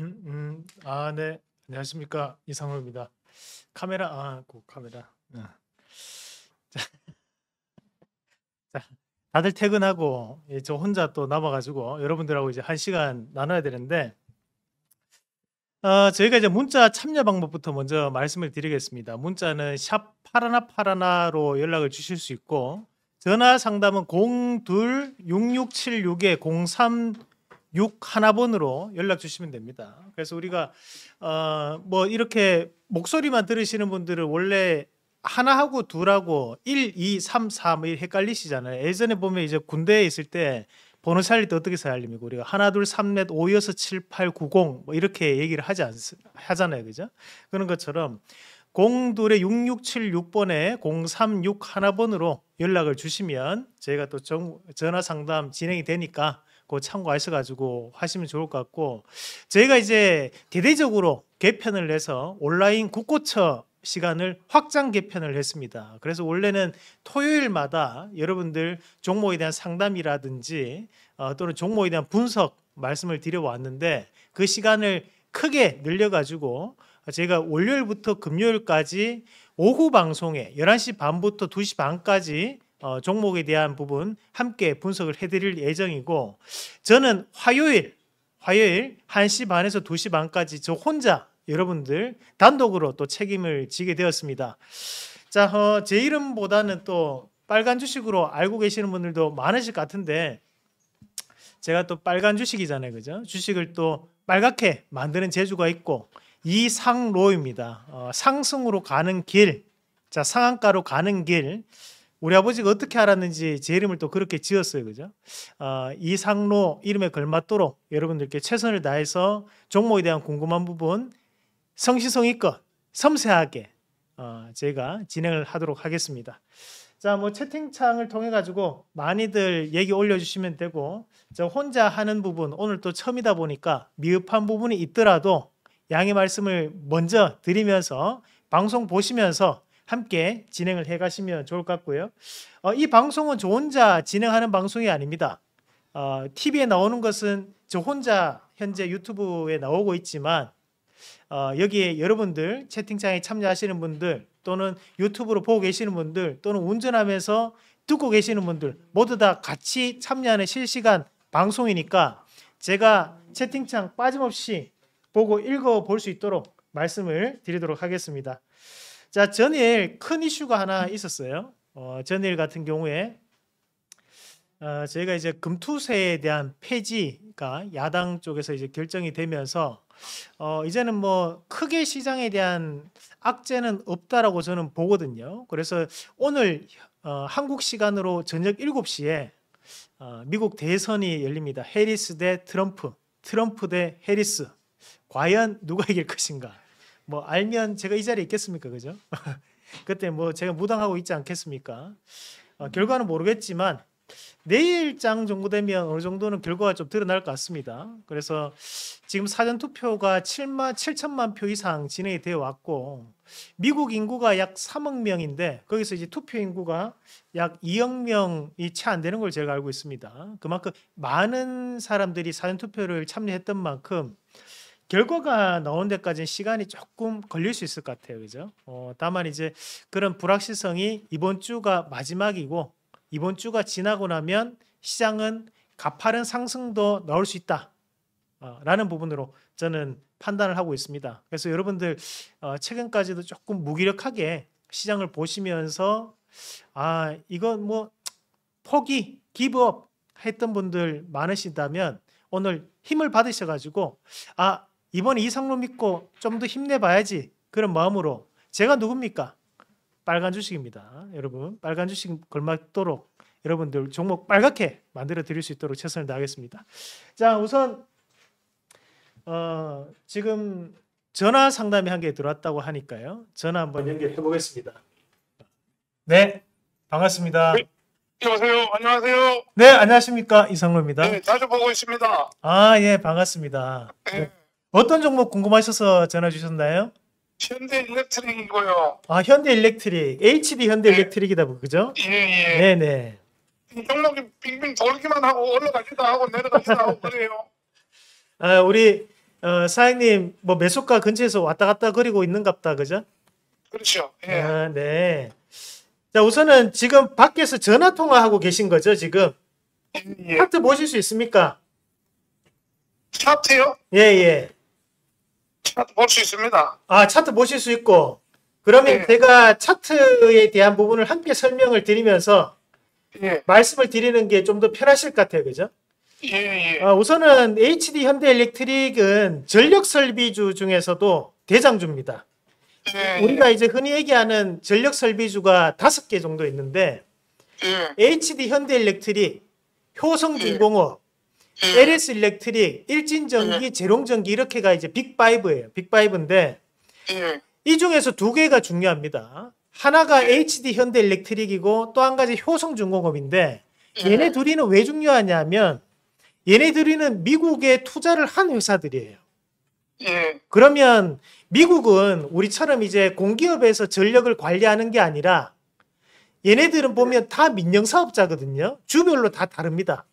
음, 음, 아, 네. 안녕하십니까 이상호입니다. 카메라 아, 그 카메라. 아. 자, 자, 다들 퇴근하고 예, 저 혼자 또 남아가지고 여러분들하고 이제 한 시간 나눠야 되는데 어, 저희가 이제 문자 참여 방법부터 먼저 말씀을 드리겠습니다. 문자는 샵 파라나 파라나로 연락을 주실 수 있고 전화 상담은 0266761 03 6 하나번으로 연락 주시면 됩니다. 그래서 우리가 어, 뭐 이렇게 목소리만 들으시는 분들은 원래 하나하고 둘하고 1, 2, 3, 4, 뭐 헷갈리시잖아요. 예전에 보면 이제 군대에 있을 때 번호 살릴 때 어떻게 살립니까? 우리가 하나, 둘, 셋, 넷, 오, 여섯, 칠, 팔, 구, 뭐 이렇게 얘기를 하지 않, 하잖아요. 그죠? 그런 것처럼 0 2의 6676번에 036 하나번으로 연락을 주시면 저희가 또 정, 전화 상담 진행이 되니까 그 참고하셔 가지고 하시면 좋을 것 같고 저희가 이제 대대적으로 개편을 해서 온라인 국고처 시간을 확장 개편을 했습니다. 그래서 원래는 토요일마다 여러분들 종목에 대한 상담이라든지 어, 또는 종목에 대한 분석 말씀을 드려왔는데 그 시간을 크게 늘려가지고 제가 월요일부터 금요일까지 오후 방송에 11시 반부터 2시 반까지 어, 종목에 대한 부분 함께 분석을 해드릴 예정이고 저는 화요일 화요일 1시 반에서 2시 반까지 저 혼자 여러분들 단독으로 또 책임을 지게 되었습니다. 자, 어, 제 이름보다는 또 빨간 주식으로 알고 계시는 분들도 많으실 것 같은데 제가 또 빨간 주식이잖아요. 그죠? 주식을 또 빨갛게 만드는 재주가 있고 이상로입니다. 어, 상승으로 가는 길, 자 상한가로 가는 길 우리 아버지가 어떻게 알았는지 제 이름을 또 그렇게 지었어요. 그죠? 어, 이 상로 이름에 걸맞도록 여러분들께 최선을 다해서 종목에 대한 궁금한 부분 성시성의껏 섬세하게 어, 제가 진행을 하도록 하겠습니다. 자, 뭐 채팅창을 통해 가지고 많이들 얘기 올려주시면 되고 저 혼자 하는 부분 오늘 또 처음이다 보니까 미흡한 부분이 있더라도 양의 말씀을 먼저 드리면서 방송 보시면서 함께 진행을 해 가시면 좋을 것 같고요. 어, 이 방송은 저 혼자 진행하는 방송이 아닙니다. 어, TV에 나오는 것은 저 혼자 현재 유튜브에 나오고 있지만 어, 여기에 여러분들 채팅창에 참여하시는 분들 또는 유튜브로 보고 계시는 분들 또는 운전하면서 듣고 계시는 분들 모두 다 같이 참여하는 실시간 방송이니까 제가 채팅창 빠짐없이 보고 읽어 볼 수 있도록 말씀을 드리도록 하겠습니다. 자 전일 큰 이슈가 하나 있었어요. 어, 전일 같은 경우에 어, 저희가 이제 금투세에 대한 폐지가 야당 쪽에서 이제 결정이 되면서 어, 이제는 뭐 크게 시장에 대한 악재는 없다라고 저는 보거든요. 그래서 오늘 어, 한국 시간으로 저녁 7시에 어, 미국 대선이 열립니다. 해리스 대 트럼프, 트럼프 대 해리스. 과연 누가 이길 것인가? 뭐 알면 제가 이 자리에 있겠습니까, 그죠? 그때 뭐 제가 무당하고 있지 않겠습니까? 어, 결과는 모르겠지만 내일장 정도 되면 어느 정도는 결과가 좀 드러날 것 같습니다. 그래서 지금 사전 투표가 7만 7천만 표 이상 진행이 되어 왔고 미국 인구가 약 3억 명인데 거기서 이제 투표 인구가 약 2억 명이 채 안 되는 걸 제가 알고 있습니다. 그만큼 많은 사람들이 사전 투표를 참여했던 만큼 결과가 나오는 데까지 시간이 조금 걸릴 수 있을 것 같아요. 그죠? 어, 다만 이제 그런 불확실성이 이번 주가 마지막이고 이번 주가 지나고 나면 시장은 가파른 상승도 나올 수 있다. 어, 라는 부분으로 저는 판단을 하고 있습니다. 그래서 여러분들 어, 최근까지도 조금 무기력하게 시장을 보시면서 아 이건 뭐 포기 기브업 했던 분들 많으시다면 오늘 힘을 받으셔가지고 아 이번에 이상로 믿고 좀 더 힘내봐야지 그런 마음으로 제가 누굽니까? 빨간 주식입니다. 여러분 빨간 주식 걸맞도록 여러분들 종목 빨갛게 만들어 드릴 수 있도록 최선을 다하겠습니다. 자 우선 어, 지금 전화 상담이 한 개 들어왔다고 하니까요. 전화 한번 연결해 보겠습니다. 네 반갑습니다. 네. 여보세요. 안녕하세요. 네, 안녕하십니까 이상로입니다. 네, 자주 보고 있습니다. 아, 예, 반갑습니다. 네. 어떤 종목 궁금하셔서 전화 주셨나요? 현대 일렉트릭이고요. 아 현대 일렉트릭 HD 현대 네. 일렉트릭이다 그죠? 예예. 예. 네네. 종목이 빙빙 돌기만 하고 올라가기도 하고 내려가기도 하고 그래요. 아 우리 어, 사장님 뭐 매수가 근처에서 왔다 갔다 그리고 있는갑다 그죠? 그렇죠. 예. 아, 네. 자 우선은 지금 밖에서 전화 통화하고 계신 거죠 지금? 예. 예. 차트 보실 수 있습니까? 차트요? 예예. 예. 예. 차트 볼 수 있습니다. 아, 차트 보실 수 있고. 그러면 예. 제가 차트에 대한 부분을 함께 설명을 드리면서 예. 말씀을 드리는 게 좀 더 편하실 것 같아요. 그죠? 예, 예. 아, 우선은 HD 현대 일렉트릭은 전력 설비주 중에서도 대장주입니다. 예, 예, 우리가 이제 흔히 얘기하는 전력 설비주가 다섯 개 정도 있는데 예. HD 현대 일렉트릭, 효성 중공업, 예. 음. LS 일렉트릭, 일진전기, 음. 제롱전기 이렇게가 이제 빅5예요. 빅5인데 음. 이 중에서 두 개가 중요합니다. 하나가 음. HD 현대 일렉트릭이고 또 한 가지 효성중공업인데 음. 얘네 둘이는 왜 중요하냐면 얘네 둘이는 미국에 투자를 한 회사들이에요. 음. 그러면 미국은 우리처럼 이제 공기업에서 전력을 관리하는 게 아니라 얘네들은 보면 다 민영사업자거든요. 주별로 다 다릅니다.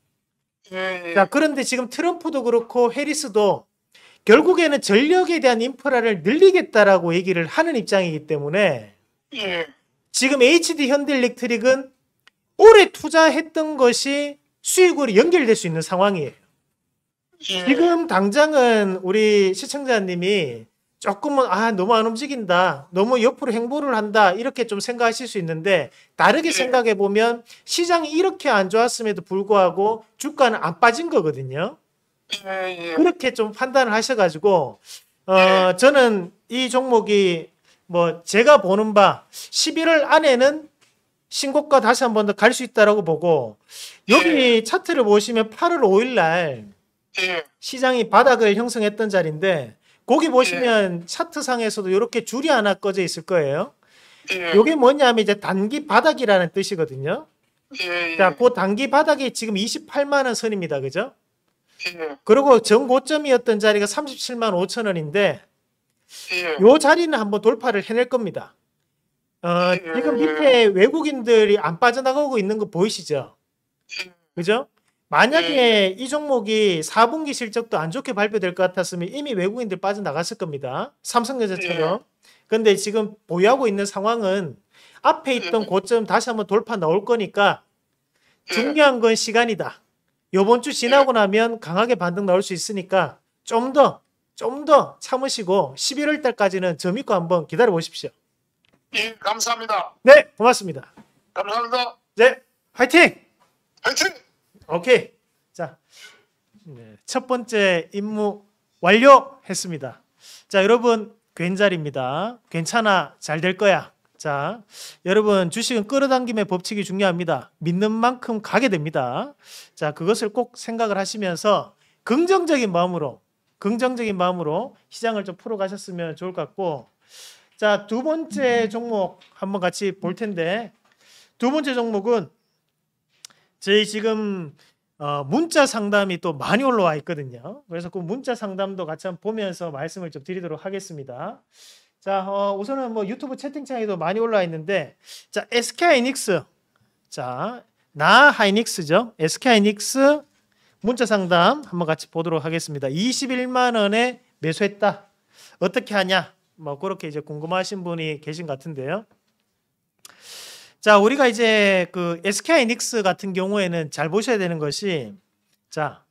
자, 예. 그런데 지금 트럼프도 그렇고 해리스도 결국에는 전력에 대한 인프라를 늘리겠다라고 얘기를 하는 입장이기 때문에 예. 지금 HD 현대일렉트릭은 올해 투자했던 것이 수익으로 연결될 수 있는 상황이에요. 예. 지금 당장은 우리 시청자님이 조금은 아 너무 안 움직인다 너무 옆으로 행보를 한다 이렇게 좀 생각하실 수 있는데 다르게 네. 생각해 보면 시장이 이렇게 안 좋았음에도 불구하고 주가는 안 빠진 거거든요 네. 그렇게 좀 판단을 하셔가지고 어 네. 저는 이 종목이 뭐 제가 보는 바 11월 안에는 신고가 다시 한번 더 갈 수 있다라고 보고 여기 네. 차트를 보시면 8월 5일 날 예. 시장이 바닥을 형성했던 자리인데 거기 예. 보시면 예. 차트상에서도 이렇게 줄이 하나 꺼져 있을 거예요. 예. 이게 뭐냐면 이제 단기 바닥이라는 뜻이거든요. 예. 예. 자, 그 단기 바닥이 지금 28만 원 선입니다. 그죠? 예. 그리고 전고점이었던 자리가 37만 5천 원인데 이 자리는 한번 돌파를 해낼 겁니다. 어, 지금 밑에 외국인들이 안 빠져나가고 있는 거 보이시죠? 그죠? 만약에 네. 이 종목이 4분기 실적도 안 좋게 발표될 것 같았으면 이미 외국인들 빠져나갔을 겁니다. 삼성전자처럼. 네. 근데 지금 보유하고 있는 상황은 앞에 네. 있던 고점 다시 한번 돌파 나올 거니까 중요한 건 시간이다. 요번 주 지나고 나면 강하게 반등 나올 수 있으니까 좀 더, 좀 더 참으시고 11월 달까지는 저 믿고 한번 기다려 보십시오. 예, 감사합니다. 네, 고맙습니다. 감사합니다. 네, 화이팅! 화이팅! 오케이. 자, 네, 첫 번째 임무 완료했습니다. 자, 여러분 괜자입니다 괜찮아, 잘 될 거야. 자, 여러분 주식은 끌어당김의 법칙이 중요합니다. 믿는 만큼 가게 됩니다. 자, 그것을 꼭 생각을 하시면서 긍정적인 마음으로 긍정적인 마음으로 시장을 좀 풀어 가셨으면 좋을 것 같고 자, 두 번째 종목 한번 같이 볼 텐데 두 번째 종목은 저희 지금 어, 문자 상담이 또 많이 올라와 있거든요. 그래서 그 문자 상담도 같이 한번 보면서 말씀을 좀 드리도록 하겠습니다. 자, 어, 우선은 뭐 유튜브 채팅창에도 많이 올라와 있는데, 자, SK 하이닉스. 자, 나 하이닉스죠. SK 하이닉스 문자 상담 한번 같이 보도록 하겠습니다. 21만원에 매수했다. 어떻게 하냐? 뭐 그렇게 이제 궁금하신 분이 계신 것 같은데요. 자, 우리가 이제 그 SK 이닉스 같은 경우에는 잘 보셔야 되는 것이 자,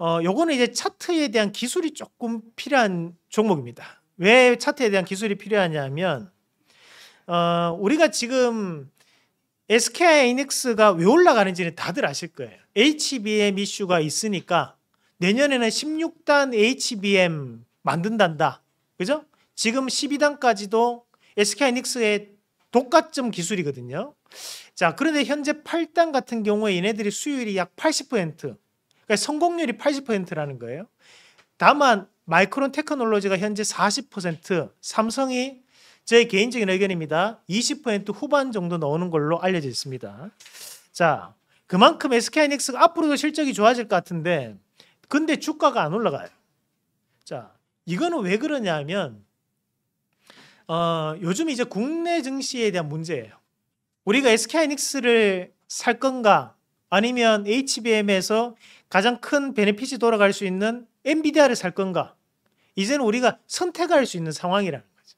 어, 요거는 이제 차트에 대한 기술이 조금 필요한 종목입니다. 왜 차트에 대한 기술이 필요하냐면 어, 우리가 지금 SK 이닉스가 왜 올라가는지는 다들 아실 거예요. HBM 이슈가 있으니까 내년에는 16단 HBM 만든단다. 그죠? 지금 12단까지도 SK 이닉스의 독과점 기술이거든요. 자, 그런데 현재 8단 같은 경우에 얘네들이 수율이 약 80%, 그러니까 성공률이 80%라는 거예요. 다만 마이크론 테크놀로지가 현재 40%, 삼성이 제 개인적인 의견입니다. 20% 후반 정도 나오는 걸로 알려져 있습니다. 자, 그만큼 SK하이닉스가 앞으로도 실적이 좋아질 것 같은데 근데 주가가 안 올라가요. 자, 이거는 왜 그러냐면 어, 요즘 이제 국내 증시에 대한 문제예요. 우리가 SK 하이닉스를 살 건가 아니면 HBM에서 가장 큰 베네핏이 돌아갈 수 있는 엔비디아를 살 건가 이제는 우리가 선택할 수 있는 상황이라는 거죠.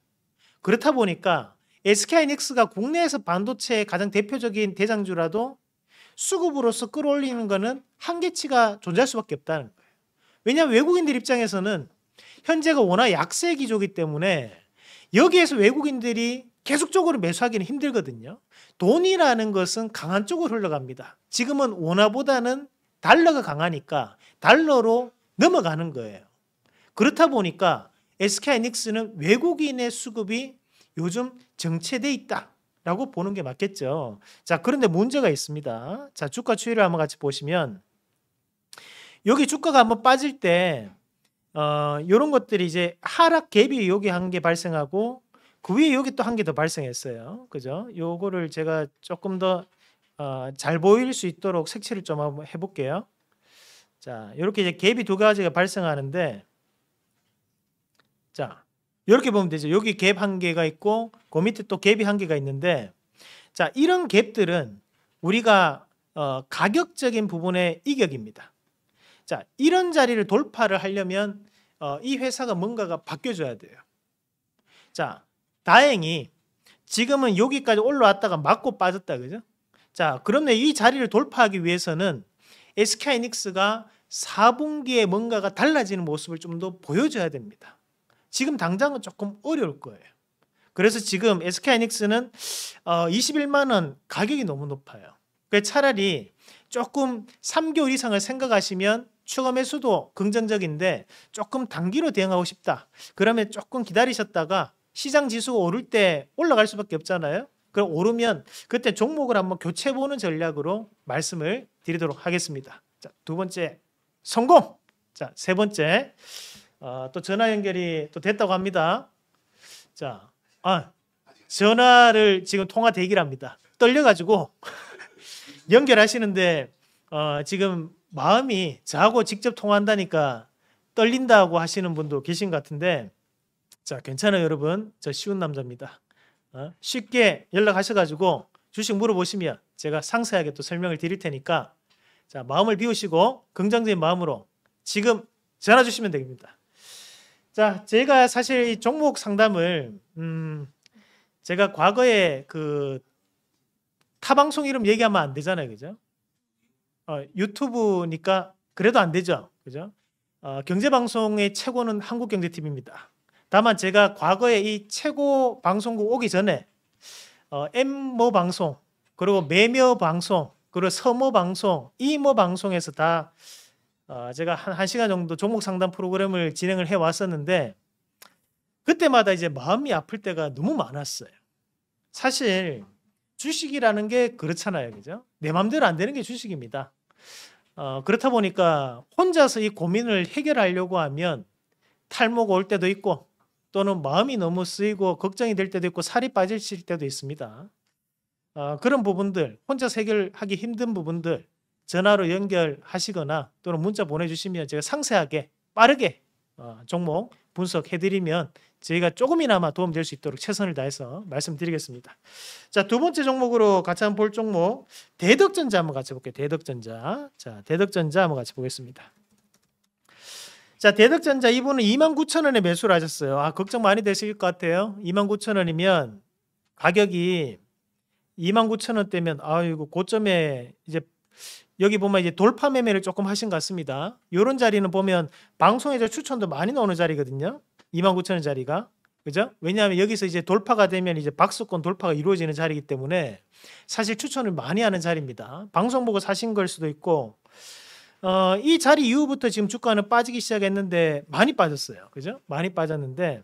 그렇다 보니까 SK 하이닉스가 국내에서 반도체의 가장 대표적인 대장주라도 수급으로서 끌어올리는 것은 한계치가 존재할 수밖에 없다는 거예요. 왜냐하면 외국인들 입장에서는 현재가 워낙 약세 기조기 때문에 여기에서 외국인들이 계속적으로 매수하기는 힘들거든요. 돈이라는 것은 강한 쪽으로 흘러갑니다. 지금은 원화보다는 달러가 강하니까 달러로 넘어가는 거예요. 그렇다 보니까 SK하이닉스는 외국인의 수급이 요즘 정체돼 있다라고 보는 게 맞겠죠. 자, 그런데 문제가 있습니다. 자, 주가 추이를 한번 같이 보시면 여기 주가가 한번 빠질 때 어, 이런 것들이 이제 하락 갭이 여기 한게 발생하고 그 위에 여기 또 한 개 더 발생했어요. 그죠? 요거를 제가 조금 더잘 어, 보일 수 있도록 색칠을 좀 한번 해볼게요. 자, 이렇게 이제 갭이 두 가지가 발생하는데, 자, 이렇게 보면 되죠. 여기 갭 한 개가 있고, 그 밑에 또 갭이 한 개가 있는데, 자, 이런 갭들은 우리가 어, 가격적인 부분의 이격입니다. 자, 이런 자리를 돌파를 하려면 어, 이 회사가 뭔가가 바뀌어줘야 돼요. 자, 다행히 지금은 여기까지 올라왔다가 맞고 빠졌다 그죠? 자, 그런데 이 자리를 돌파하기 위해서는 SK이닉스가 4분기에 뭔가가 달라지는 모습을 좀 더 보여줘야 됩니다. 지금 당장은 조금 어려울 거예요. 그래서 지금 SK이닉스는 어, 21만 원 가격이 너무 높아요. 그 차라리 조금 3개월 이상을 생각하시면 추가 매수도 긍정적인데 조금 단기로 대응하고 싶다. 그러면 조금 기다리셨다가 시장 지수가 오를 때 올라갈 수밖에 없잖아요. 그럼 오르면 그때 종목을 한번 교체 보는 전략으로 말씀을 드리도록 하겠습니다. 자, 두 번째 성공. 자, 세 번째 어, 또 전화 연결이 또 됐다고 합니다. 자, 아, 전화를 지금 통화 대기랍니다. 떨려가지고 연결하시는데 어, 지금 마음이 자고 직접 통화한다니까 떨린다고 하시는 분도 계신 것 같은데 자, 괜찮아요, 여러분. 저 쉬운 남자입니다. 어? 쉽게 연락하셔가지고 주식 물어보시면 제가 상세하게 또 설명을 드릴 테니까 자, 마음을 비우시고 긍정적인 마음으로 지금 전화 주시면 됩니다. 자, 제가 사실 이 종목 상담을 음, 제가 과거에 그 타방송 이름 얘기하면 안 되잖아요, 그죠? 어, 유튜브니까 그래도 안 되죠, 그죠? 어, 경제방송의 최고는 한국경제팀입니다 다만 제가 과거에 이 최고 방송국 오기 전에 어, 엠 M모 방송 그리고 매며 방송 그리고 서모 방송 이모 방송에서 다 어, 제가 한, 한 시간 정도 종목 상담 프로그램을 진행을 해 왔었는데 그때마다 이제 마음이 아플 때가 너무 많았어요. 사실 주식이라는 게 그렇잖아요, 그죠? 내 마음대로 안 되는 게 주식입니다. 어, 그렇다 보니까 혼자서 이 고민을 해결하려고 하면 탈모가 올 때도 있고 또는 마음이 너무 쓰이고 걱정이 될 때도 있고 살이 빠질 때도 있습니다. 어, 그런 부분들 혼자 해결하기 힘든 부분들 전화로 연결하시거나 또는 문자 보내주시면 제가 상세하게 빠르게 어, 종목 분석해드리면 저희가 조금이나마 도움될 수 있도록 최선을 다해서 말씀드리겠습니다. 자, 두 번째 종목으로 같이 한번 볼 종목 대덕전자 한번 같이 볼게요. 대덕전자. 자, 대덕전자 한번 같이 보겠습니다. 자, 대덕전자 이분은 29,000원에 매수를 하셨어요. 아, 걱정 많이 되실 것 같아요. 29,000원이면 가격이 29,000원대면 아이고 고점에 이제 여기 보면 이제 돌파 매매를 조금 하신 것 같습니다. 요런 자리는 보면 방송에서 추천도 많이 나오는 자리거든요. 29,000원 자리가. 그죠? 왜냐하면 여기서 이제 돌파가 되면 이제 박수권 돌파가 이루어지는 자리이기 때문에 사실 추천을 많이 하는 자리입니다. 방송 보고 사신 걸 수도 있고 어, 이 자리 이후부터 지금 주가는 빠지기 시작했는데 많이 빠졌어요. 그죠? 많이 빠졌는데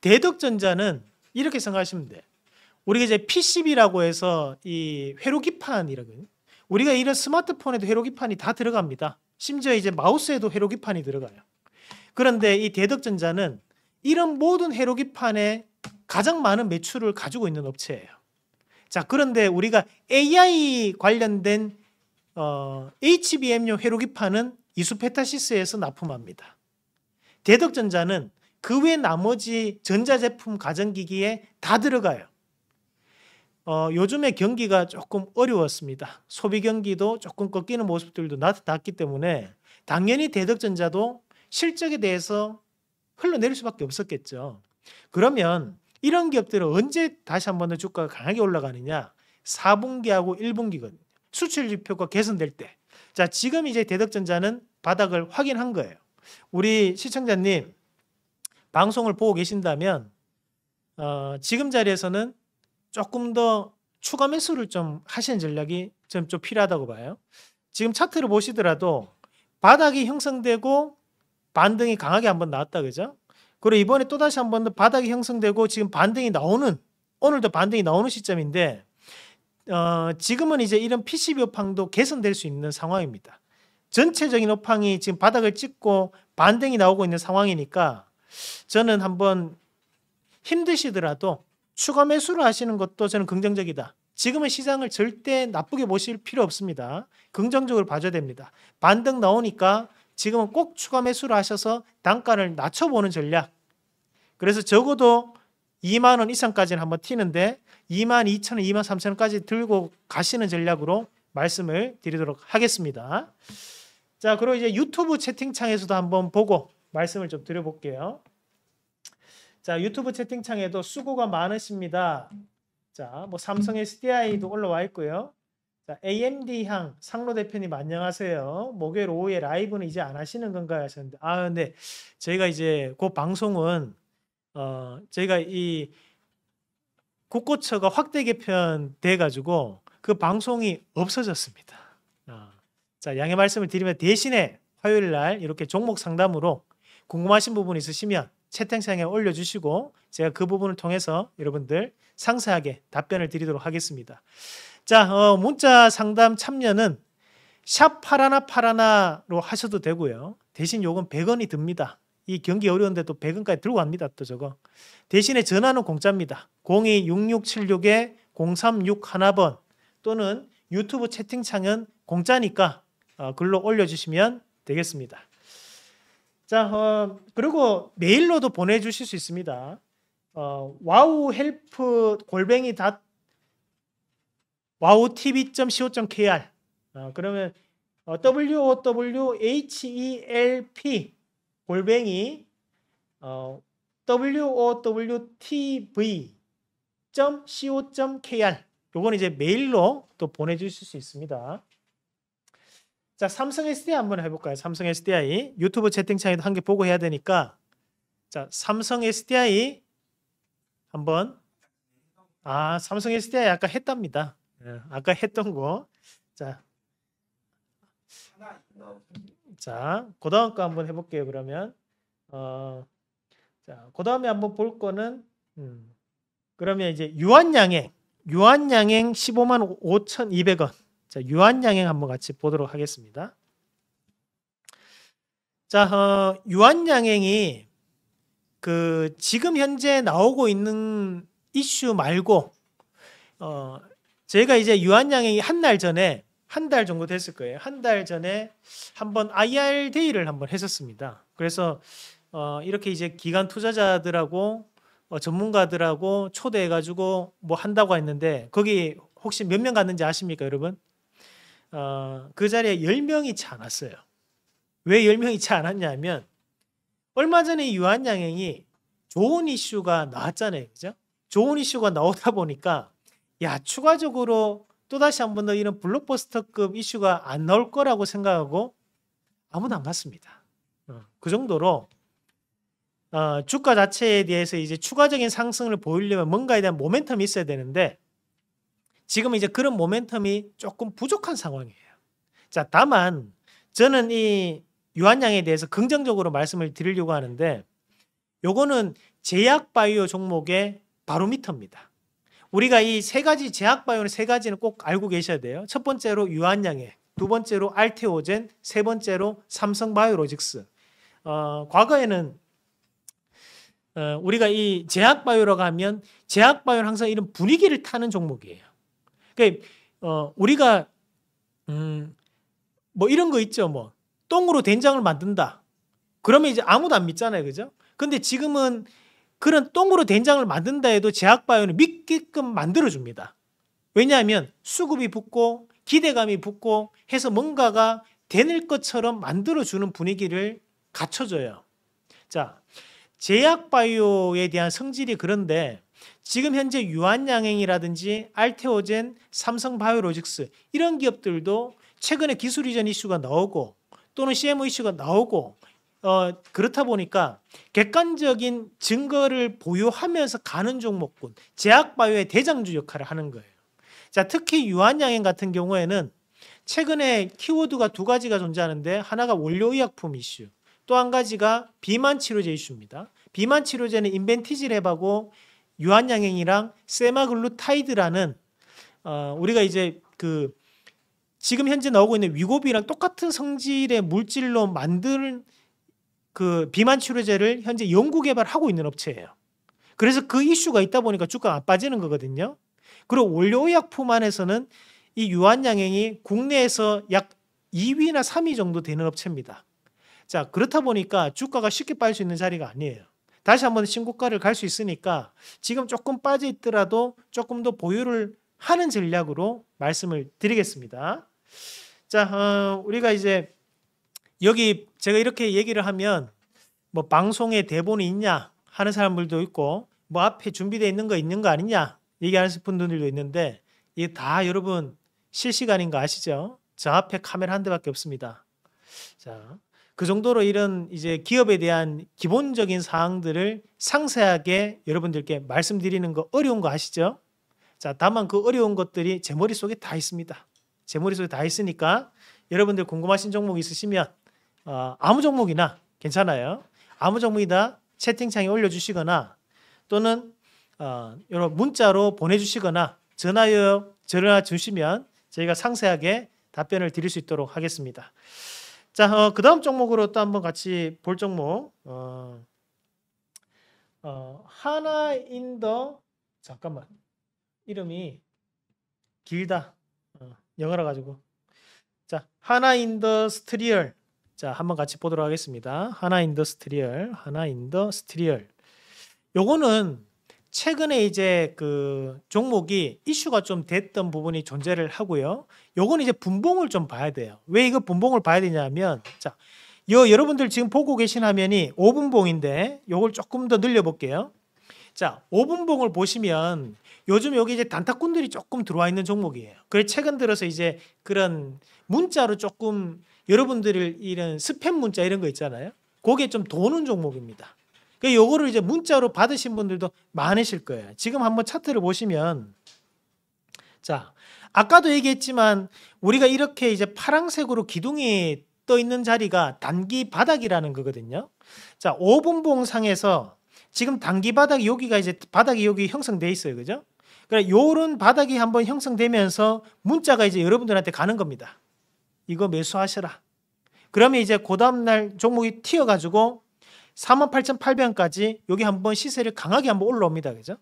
대덕전자는 이렇게 생각하시면 돼. 우리가 이제 PCB라고 해서 이 회로기판이라고 우리가 이런 스마트폰에도 회로기판이 다 들어갑니다. 심지어 이제 마우스에도 회로기판이 들어가요. 그런데 이 대덕전자는 이런 모든 회로기판에 가장 많은 매출을 가지고 있는 업체예요. 자, 그런데 우리가 AI 관련된 어, HBM용 회로기판은 이수페타시스에서 납품합니다. 대덕전자는 그 외 나머지 전자제품 가전기기에 다 들어가요. 어, 요즘에 경기가 조금 어려웠습니다. 소비 경기도 조금 꺾이는 모습들도 나타났기 때문에 당연히 대덕전자도 실적에 대해서 흘러내릴 수밖에 없었겠죠. 그러면 이런 기업들은 언제 다시 한번더 주가가 강하게 올라가느냐? 4분기하고 1분기거든요. 수출 지표가 개선될 때. 자, 지금 이제 대덕전자는 바닥을 확인한 거예요. 우리 시청자님 방송을 보고 계신다면 어, 지금 자리에서는 조금 더 추가 매수를 좀 하시는 전략이 좀, 좀 필요하다고 봐요. 지금 차트를 보시더라도 바닥이 형성되고 반등이 강하게 한번 나왔다 그죠? 그리고 이번에 또다시 한번 바닥이 형성되고 지금 반등이 나오는 오늘도 반등이 나오는 시점인데 어, 지금은 이제 이런 PCB 업황도 개선될 수 있는 상황입니다. 전체적인 업황이 지금 바닥을 찍고 반등이 나오고 있는 상황이니까 저는 한번 힘드시더라도 추가 매수를 하시는 것도 저는 긍정적이다. 지금은 시장을 절대 나쁘게 보실 필요 없습니다. 긍정적으로 봐줘야 됩니다. 반등 나오니까 지금은 꼭 추가 매수를 하셔서 단가를 낮춰보는 전략. 그래서 적어도 2만 원 이상까지는 한번 튀는데 2만 2천 원, 2만 3천 원까지 들고 가시는 전략으로 말씀을 드리도록 하겠습니다. 자, 그리고 이제 유튜브 채팅창에서도 한번 보고 말씀을 좀 드려볼게요. 자, 유튜브 채팅창에도 수고가 많으십니다. 자, 뭐 삼성 SDI도 올라와 있고요. 자, AMD향 상로 대표님 안녕하세요. 목요일 오후에 라이브는 이제 안 하시는 건가요? 하셨는데 아, 근데 네. 저희가 이제 그 방송은 어, 저희가 이 국고처가 확대 개편돼 가지고 그 방송이 없어졌습니다. 아, 자 양해 말씀을 드리면 대신에 화요일 날 이렇게 종목 상담으로 궁금하신 부분 있으시면 채팅창에 올려주시고 제가 그 부분을 통해서 여러분들 상세하게 답변을 드리도록 하겠습니다. 자 어, 문자 상담 참여는 샵 파라나 파라나로 하셔도 되고요. 대신 요건 100원이 듭니다. 이 경기 어려운데 또 100원까지 들고 갑니다. 또 저거. 대신에 전화는 공짜입니다. 0 2 6 7 6에036하번 또는 유튜브 채팅창은 공짜니까 어, 글로 올려주시면 되겠습니다. 자, 어, 그리고 메일로도 보내주실 수 있습니다. 어, 와우 헬프 골뱅이 닷 w o t v c o k r 어, 그러면 어, w o w h e l p 골뱅이 어, wotv.co.kr 요건 이제 메일로 또 보내주실 수 있습니다. 자 삼성 SDI 한번 해볼까요? 삼성 SDI 유튜브 채팅창에도 한 개 보고 해야 되니까 자 삼성 SDI 한번 아 삼성 SDI 아까 했답니다. 예, 아까 했던 거. 자 자, 그 다음 거 한번 해볼게요. 그러면 어, 자, 그 다음에 한번 볼 거는 음, 그러면 이제 유한양행, 유한양행 15만 5,200원. 자, 유한양행 한번 같이 보도록 하겠습니다. 자, 어, 유한양행이 그 지금 현재 나오고 있는 이슈 말고 어, 제가 이제 유한양행이 한 날 전에 한달 정도 됐을 거예요. 한 달 전에 한번 IR 데이를 한번 했었습니다. 그래서 어, 이렇게 이제 기관 투자자들하고 어, 전문가들하고 초대해가지고 뭐 한다고 했는데 거기 혹시 몇 명 갔는지 아십니까, 여러분? 어, 그 자리에 10명이 차 않았어요. 왜 10명이 차 않았냐면 얼마 전에 유한양행이 좋은 이슈가 나왔잖아요. 그죠? 좋은 이슈가 나오다 보니까 야, 추가적으로 또다시 한 번 더 이런 블록버스터급 이슈가 안 나올 거라고 생각하고 아무도 안 봤습니다. 어, 그 정도로 어, 주가 자체에 대해서 이제 추가적인 상승을 보이려면 뭔가에 대한 모멘텀이 있어야 되는데 지금 이제 그런 모멘텀이 조금 부족한 상황이에요. 자, 다만 저는 이 유한양에 대해서 긍정적으로 말씀을 드리려고 하는데 요거는 제약바이오 종목의 바로미터입니다. 우리가 이 세 가지 제약 바이오의 세 가지는 꼭 알고 계셔야 돼요. 첫 번째로 유한양액, 두 번째로 알테오젠, 세 번째로 삼성바이오로직스. 어, 과거에는 어, 우리가 이 제약 바이오라고 하면 제약 바이오는 항상 이런 분위기를 타는 종목이에요. 그러니까 어, 우리가 음, 뭐 이런 거 있죠, 뭐 똥으로 된장을 만든다. 그러면 이제 아무도 안 믿잖아요, 그죠? 근데 지금은 그런 똥으로 된장을 만든다 해도 제약바이오는 믿게끔 만들어줍니다. 왜냐하면 수급이 붙고 기대감이 붙고 해서 뭔가가 되는 것처럼 만들어주는 분위기를 갖춰줘요. 자, 제약바이오에 대한 성질이 그런데 지금 현재 유한양행이라든지 알테오젠, 삼성바이오로직스 이런 기업들도 최근에 기술 이전 이슈가 나오고 또는 CMO 이슈가 나오고 어, 그렇다 보니까 객관적인 증거를 보유하면서 가는 종목군 제약바이오의 대장주 역할을 하는 거예요. 자, 특히 유한양행 같은 경우에는 최근에 키워드가 두 가지가 존재하는데 하나가 원료의약품 이슈, 또 한 가지가 비만 치료제 이슈입니다. 비만 치료제는 인벤티질해하고 유한양행이랑 세마글루타이드라는 어, 우리가 이제 그 지금 현재 나오고 있는 위고비랑 똑같은 성질의 물질로 만든 그 비만 치료제를 현재 연구 개발하고 있는 업체예요. 그래서 그 이슈가 있다 보니까 주가가 안 빠지는 거거든요. 그리고 원료의약품 안에서는 이 유한양행이 국내에서 약 2위나 3위 정도 되는 업체입니다. 자 그렇다 보니까 주가가 쉽게 빠질 수 있는 자리가 아니에요. 다시 한 번 신고가를 갈 수 있으니까 지금 조금 빠져 있더라도 조금 더 보유를 하는 전략으로 말씀을 드리겠습니다. 자 어, 우리가 이제 여기 제가 이렇게 얘기를 하면 뭐 방송에 대본이 있냐 하는 사람들도 있고 뭐 앞에 준비되어 있는 거 있는 거 아니냐 얘기하는 분들도 있는데 이게 다 여러분 실시간인 거 아시죠? 저 앞에 카메라 한 대밖에 없습니다. 자, 그 정도로 이런 이제 기업에 대한 기본적인 사항들을 상세하게 여러분들께 말씀드리는 거 어려운 거 아시죠? 자, 다만 그 어려운 것들이 제 머릿속에 다 있습니다. 제 머릿속에 다 있으니까 여러분들 궁금하신 종목 있으시면 어, 아무 종목이나 괜찮아요. 아무 종목이다 채팅창에 올려주시거나 또는 어, 여러 문자로 보내주시거나 전화요 전화 주시면 저희가 상세하게 답변을 드릴 수 있도록 하겠습니다. 자, 어, 그 다음 종목으로 또 한번 같이 볼 종목. 어, 어, 하나인더, 잠깐만. 이름이 길다. 어, 영어라 가지고. 자, 하나인더 스트리얼. 자, 한번 같이 보도록 하겠습니다. 하나 인더스트리얼, 하나 인더스트리얼. 요거는 최근에 이제 그 종목이 이슈가 좀 됐던 부분이 존재를 하고요. 요건 이제 분봉을 좀 봐야 돼요. 왜 이거 분봉을 봐야 되냐면 자, 요 여러분들 지금 보고 계신 화면이 5분봉인데 요걸 조금 더 늘려 볼게요. 자, 5분봉을 보시면 요즘 여기 이제 단타꾼들이 조금 들어와 있는 종목이에요. 그래 서 최근 들어서 이제 그런 문자로 조금 여러분들이 이런 스팸 문자 이런 거 있잖아요. 그게 좀 도는 종목입니다. 그 요거를 이제 문자로 받으신 분들도 많으실 거예요. 지금 한번 차트를 보시면 자, 아까도 얘기했지만 우리가 이렇게 이제 파란색으로 기둥이 떠 있는 자리가 단기 바닥이라는 거거든요. 자, 5분봉 상에서 지금 단기 바닥 여기가 이제 바닥이 여기 형성돼 있어요. 그죠? 그래 그러니까 요런 바닥이 한번 형성되면서 문자가 이제 여러분들한테 가는 겁니다. 이거 매수하시라. 그러면 이제 그 다음날 종목이 튀어가지고 38,800원까지 여기 한번 시세를 강하게 한번 올라옵니다. 그죠?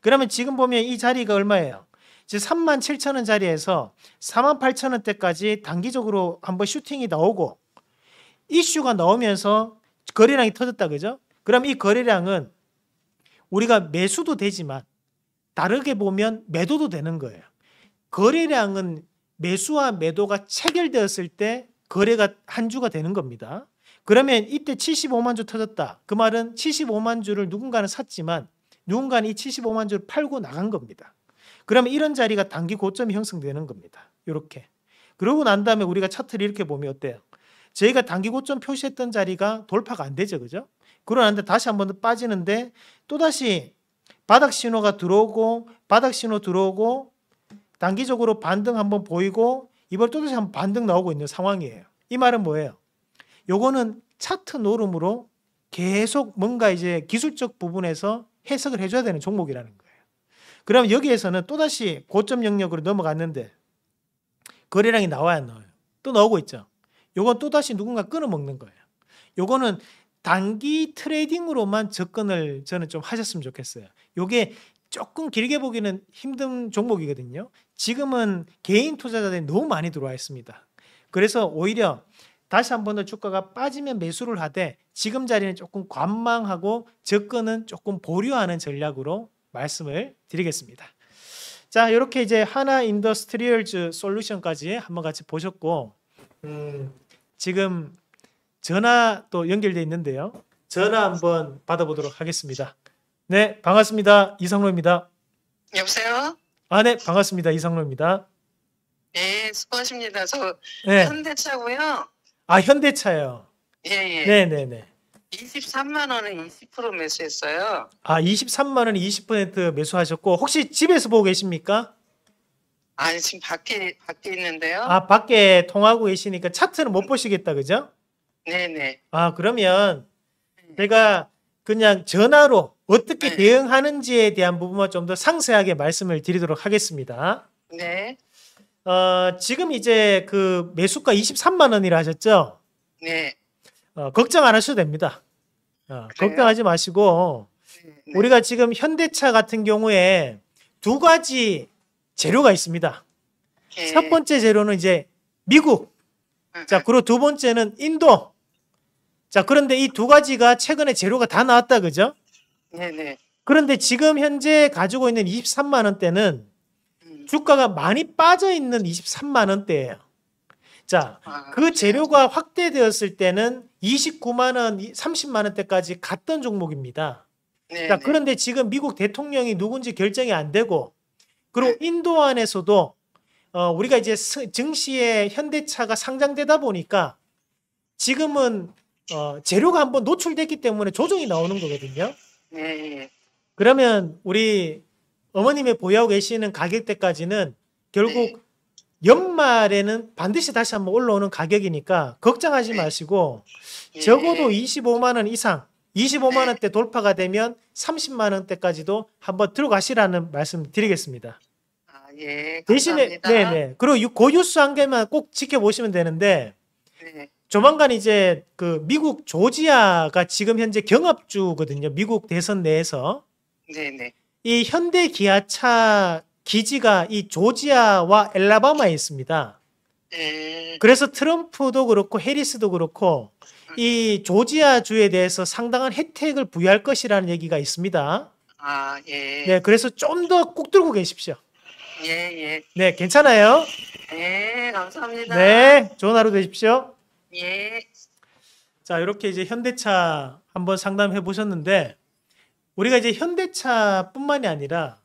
그러면 지금 보면 이 자리가 얼마예요? 지금 37,000원 자리에서 48,000원대까지 단기적으로 한번 슈팅이 나오고 이슈가 나오면서 거래량이 터졌다. 그죠? 그럼 이 거래량은 우리가 매수도 되지만 다르게 보면 매도도 되는 거예요. 거래량은 매수와 매도가 체결되었을 때 거래가 한 주가 되는 겁니다. 그러면 이때 75만 주 터졌다. 그 말은 75만 주를 누군가는 샀지만 누군가는 이 75만 주를 팔고 나간 겁니다. 그러면 이런 자리가 단기 고점이 형성되는 겁니다. 이렇게. 그러고 난 다음에 우리가 차트를 이렇게 보면 어때요? 저희가 단기 고점 표시했던 자리가 돌파가 안 되죠. 그죠? 그러는데 다시 한 번 더 빠지는데 또다시 바닥 신호가 들어오고 바닥 신호 들어오고 단기적으로 반등 한번 보이고 이번 또 다시 한번 반등 나오고 있는 상황이에요. 이 말은 뭐예요? 요거는 차트 노름으로 계속 뭔가 이제 기술적 부분에서 해석을 해줘야 되는 종목이라는 거예요. 그럼 여기에서는 또다시 고점 영역으로 넘어갔는데 거래량이 나와야 나와요. 또 나오고 있죠. 요건 또다시 누군가 끊어먹는 거예요. 요거는 단기 트레이딩으로만 접근을 저는 좀 하셨으면 좋겠어요. 요게 조금 길게 보기는 힘든 종목이거든요. 지금은 개인 투자자들이 너무 많이 들어와 있습니다. 그래서 오히려 다시 한번 더 주가가 빠지면 매수를 하되 지금 자리는 조금 관망하고 접근은 조금 보류하는 전략으로 말씀을 드리겠습니다. 자, 이렇게 이제 하나 인더스트리얼즈 솔루션까지 한번 같이 보셨고 음, 지금 전화 또 연결돼 있는데요. 전화 한번 받아보도록 하겠습니다. 네, 반갑습니다. 이성로입니다 여보세요? 아, 네, 반갑습니다. 이상로입니다. 네, 수고하십니다. 저 네. 현대차고요. 아, 현대차요. 예, 예. 네, 네, 네. 23만 원에 20% 매수했어요. 아, 23만 원에 20% 매수하셨고 혹시 집에서 보고 계십니까? 아니, 지금 밖에 밖에 있는데요. 아, 밖에 통하고 계시니까 차트는 못 보시겠다. 그죠? 네, 네. 아, 그러면 네. 제가 그냥 전화로 어떻게 네. 대응하는지에 대한 부분만 좀 더 상세하게 말씀을 드리도록 하겠습니다. 네. 어, 지금 이제 그 매수가 23만 원이라 하셨죠? 네. 어, 걱정 안 하셔도 됩니다. 어, 걱정하지 마시고 네. 우리가 지금 현대차 같은 경우에 두 가지 재료가 있습니다. 네. 첫 번째 재료는 이제 미국. 음. 자, 그리고 두 번째는 인도. 자, 그런데 이 두 가지가 최근에 재료가 다 나왔다 그죠? 네네. 그런데 지금 현재 가지고 있는 23만 원대는 음. 주가가 많이 빠져 있는 23만 원대예요. 자, 아, 그 그렇죠. 재료가 확대되었을 때는 29만 원, 30만 원대까지 갔던 종목입니다. 자, 그런데 지금 미국 대통령이 누군지 결정이 안 되고 그리고 네. 인도 안에서도 어, 우리가 이제 증시에 현대차가 상장되다 보니까 지금은 어, 재료가 한번 노출됐기 때문에 조정이 나오는 거거든요. 네. 그러면 우리 어머님이 보유하고 계시는 가격대까지는 결국 네. 연말에는 반드시 다시 한번 올라오는 가격이니까 걱정하지 네. 마시고 네. 적어도 25만 원 이상 25만 원대 돌파가 되면 30만 원대까지도 한번 들어가시라는 말씀 드리겠습니다. 아, 예. 감사합니다. 대신에 네, 네네. 그리고 고유수 한 개만 꼭 지켜보시면 되는데 조만간 이제 그 미국 조지아가 지금 현재 경합주거든요. 미국 대선 내에서. 네네. 이 현대 기아차 기지가 이 조지아와 엘라바마에 있습니다. 음. 그래서 트럼프도 그렇고 해리스도 그렇고 이 조지아 주에 대해서 상당한 혜택을 부여할 것이라는 얘기가 있습니다. 아 예. 네, 그래서 좀 더 꾹 들고 계십시오. 예 예. 네, 괜찮아요. 예, 감사합니다. 네, 좋은 하루 되십시오. 예. 자, 이렇게 이제 현대차 한번 상담해 보셨는데 우리가 이제 현대차뿐만이 아니라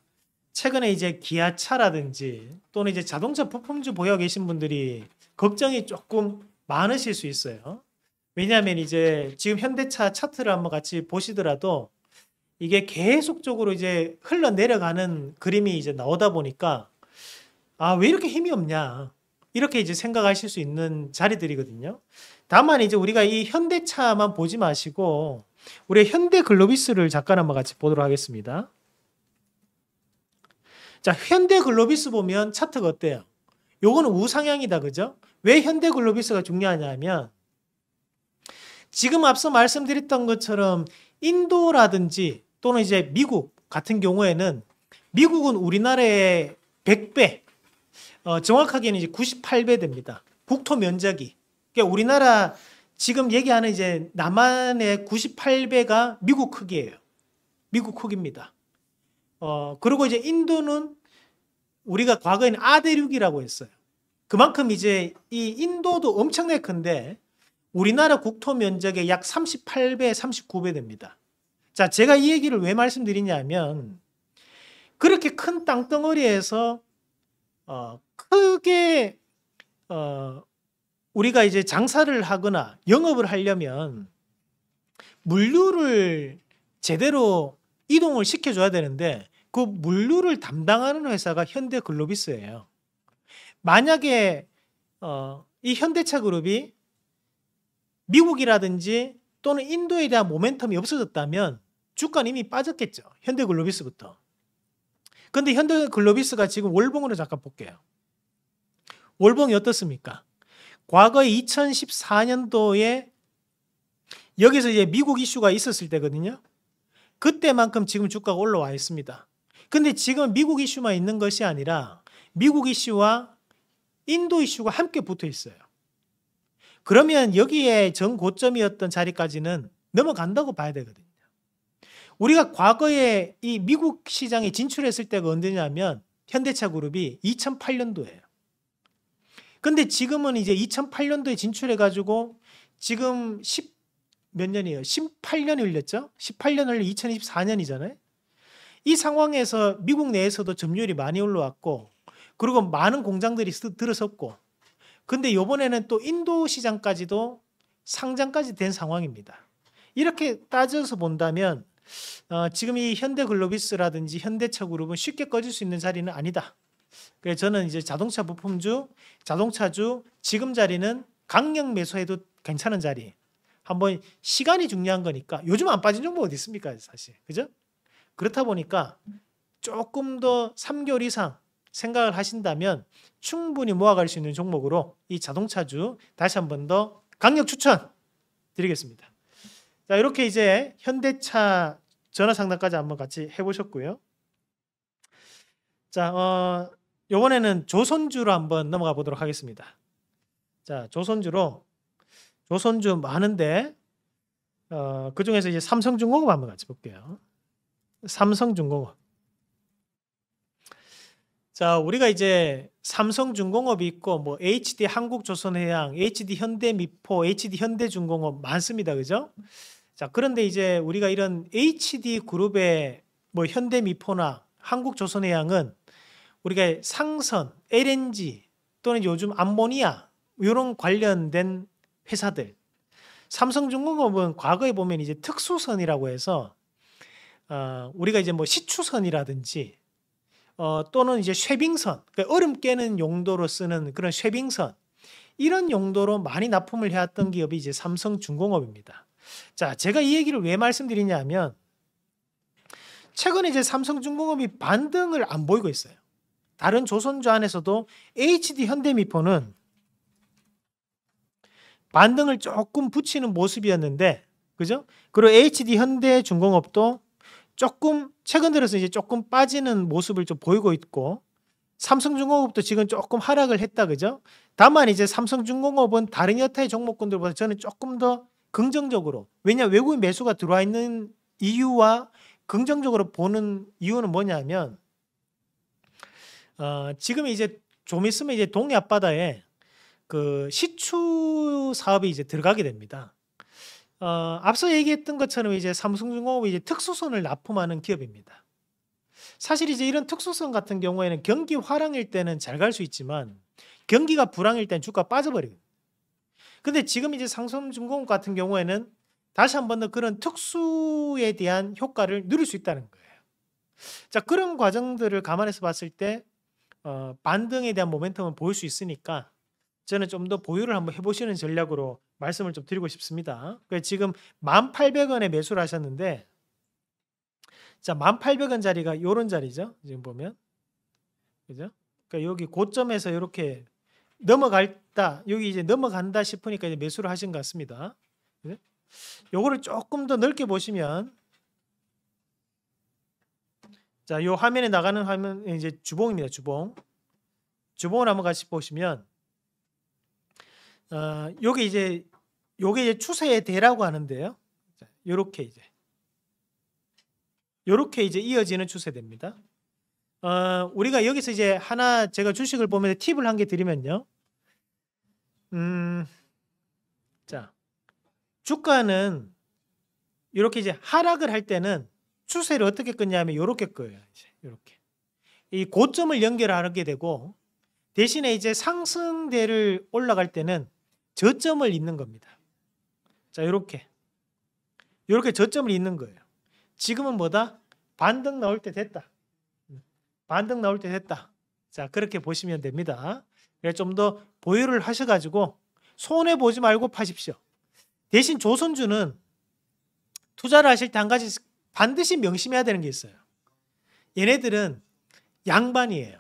최근에 이제 기아차라든지 또는 이제 자동차 부품주 보유하고 계신 분들이 걱정이 조금 많으실 수 있어요. 왜냐하면 이제 지금 현대차 차트를 한번 같이 보시더라도 이게 계속적으로 이제 흘러 내려가는 그림이 이제 나오다 보니까 아왜 이렇게 힘이 없냐 이렇게 이제 생각하실 수 있는 자리들이거든요. 다만 이제 우리가 이 현대차만 보지 마시고 우리 현대 글로비스를 잠깐 한번 같이 보도록 하겠습니다. 자, 현대 글로비스 보면 차트가 어때요? 요거는 우상향이다, 그죠? 왜 현대 글로비스가 중요하냐면 지금 앞서 말씀드렸던 것처럼 인도라든지 또는 이제 미국 같은 경우에는 미국은 우리나라의 100배 어, 정확하게는 이제 98배 됩니다. 국토 면적이. 그러니까 우리나라 지금 얘기하는 이제 남한의 98배가 미국 크기예요. 미국 크기입니다. 어, 그리고 이제 인도는 우리가 과거에는 아대륙이라고 했어요. 그만큼 이제 이 인도도 엄청나게 큰데 우리나라 국토 면적의 약 38배, 39배 됩니다. 자, 제가 이 얘기를 왜 말씀드리냐면 그렇게 큰 땅덩어리에서 어, 크게 어, 우리가 이제 장사를 하거나 영업을 하려면 물류를 제대로 이동을 시켜줘야 되는데 그 물류를 담당하는 회사가 현대글로비스예요. 만약에 어, 이 현대차그룹이 미국이라든지 또는 인도에 대한 모멘텀이 없어졌다면 주가는 이미 빠졌겠죠. 현대글로비스부터. 근데 현대글로비스가 지금 월봉으로 잠깐 볼게요. 월봉이 어떻습니까? 과거 에 2014년도에 여기서 이제 미국 이슈가 있었을 때거든요. 그때만큼 지금 주가가 올라와 있습니다. 근데 지금 미국 이슈만 있는 것이 아니라 미국 이슈와 인도 이슈가 함께 붙어 있어요. 그러면 여기에 전고점이었던 자리까지는 넘어간다고 봐야 되거든요. 우리가 과거에 이 미국 시장에 진출했을 때가 언제냐면 현대차 그룹이 2008년도예요. 근데 지금은 이제 2008년도에 진출해가지고 지금 10 몇 년이에요? 18년 이 흘렸죠? 18년을 2024년이잖아요? 이 상황에서 미국 내에서도 점유율이 많이 올라왔고, 그리고 많은 공장들이 들어섰고, 근데 요번에는 또 인도 시장까지도 상장까지 된 상황입니다. 이렇게 따져서 본다면, 어, 지금 이 현대글로비스라든지 현대차그룹은 쉽게 꺼질 수 있는 자리는 아니다. 그래서 저는 이제 자동차 부품주, 자동차주 지금 자리는 강력 매수해도 괜찮은 자리. 한번 시간이 중요한 거니까 요즘 안 빠진 정보 어디 있습니까 사실 그죠? 그렇다 보니까 조금 더 3개월 이상 생각을 하신다면 충분히 모아갈 수 있는 종목으로 이 자동차주 다시 한 번 더 강력 추천 드리겠습니다. 자 이렇게 이제 현대차 전화 상담까지 한번 같이 해보셨고요. 자 어, 이번에는 조선주로 한번 넘어가 보도록 하겠습니다. 자, 조선주로 조선주 많은데 어, 그 중에서 이제 삼성중공업 한번 같이 볼게요. 삼성중공업. 자, 우리가 이제 삼성중공업이 있고 뭐 HD 한국조선해양, HD 현대미포, HD 현대중공업 많습니다. 그죠? 자, 그런데 이제 우리가 이런 HD 그룹의 뭐 현대미포나 한국조선해양은 우리가 상선, LNG 또는 요즘 암모니아 이런 관련된 회사들 삼성중공업은 과거에 보면 이제 특수선이라고 해서 어, 우리가 이제 뭐 시추선이라든지 어, 또는 이제 쉐빙선 그러니까 얼음 깨는 용도로 쓰는 그런 쉐빙선 이런 용도로 많이 납품을 해왔던 기업이 이제 삼성중공업입니다. 자, 제가 이 얘기를 왜 말씀드리냐면 최근에 이제 삼성중공업이 반등을 안 보이고 있어요. 다른 조선주 안에서도 HD 현대미포는 반등을 조금 붙이는 모습이었는데 그죠? 그리고 HD 현대 중공업도 조금 최근 들어서 이제 조금 빠지는 모습을 좀 보이고 있고 삼성중공업도 지금 조금 하락을 했다 그죠? 다만 이제 삼성중공업은 다른 여타의 종목군들보다 저는 조금 더 긍정적으로 왜냐 외국인 매수가 들어와 있는 이유와 긍정적으로 보는 이유는 뭐냐면 어, 지금 이제 좀 있으면 이제 동해 앞바다에 그 시추 사업이 이제 들어가게 됩니다. 어, 앞서 얘기했던 것처럼 이제 삼성중공업이 이제 특수선을 납품하는 기업입니다. 사실 이제 이런 특수선 같은 경우에는 경기 화랑일 때는 잘 갈 수 있지만 경기가 불황일 때는 주가 빠져버려요. 근데 지금 이제 상성중공업 같은 경우에는 다시 한번 더 그런 특수에 대한 효과를 누릴 수 있다는 거예요. 자, 그런 과정들을 감안해서 봤을 때 어, 반등에 대한 모멘텀은 보일 수 있으니까 저는 좀 더 보유를 한번 해보시는 전략으로 말씀을 좀 드리고 싶습니다. 그 지금 1,800원에 매수를 하셨는데 자 1,800원 자리가 이런 자리죠. 지금 보면 그죠? 그러니까 여기 고점에서 이렇게 넘어갈다 여기 이제 넘어간다 싶으니까 이제 매수를 하신 것 같습니다. 요거를 조금 더 넓게 보시면 자, 요 화면에 나가는 화면 이제 주봉입니다. 주봉. 주봉을 한번 같이 보시면 어, 요게 이제 요게 이제 추세의 대라고 하는데요. 자, 요렇게 이제 요렇게 이제 이어지는 추세됩니다 어, 우리가 여기서 이제 하나 제가 주식을 보면서 팁을 한 개 드리면요. 음. 자. 주가는 이렇게 이제 하락을 할 때는 추세를 어떻게 끊냐면 이렇게 끄요. 이제 이렇게 이 고점을 연결하게 되고 대신에 이제 상승대를 올라갈 때는 저점을 잇는 겁니다. 자 이렇게 이렇게 저점을 잇는 거예요. 지금은 뭐다 반등 나올 때 됐다. 반등 나올 때 됐다. 자 그렇게 보시면 됩니다. 그래서 좀더 보유를 하셔가지고 손해 보지 말고 파십시오. 대신 조선주는 투자를 하실 때 한 가지 반드시 명심해야 되는 게 있어요. 얘네들은 양반이에요.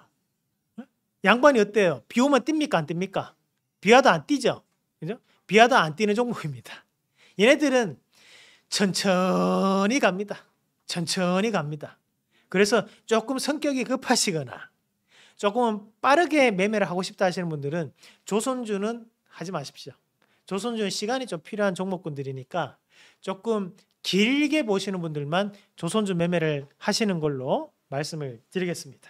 양반이 어때요? 비 오면 뜁니까 안 뜁니까? 비와도 안 뛰죠. 그죠? 비와도 안 뛰는 종목입니다. 얘네들은 천천히 갑니다. 천천히 갑니다. 그래서 조금 성격이 급하시거나 조금 빠르게 매매를 하고 싶다 하시는 분들은 조선주는 하지 마십시오. 조선주는 시간이 좀 필요한 종목군들이니까 조금 길게 보시는 분들만 조선주 매매를 하시는 걸로 말씀을 드리겠습니다.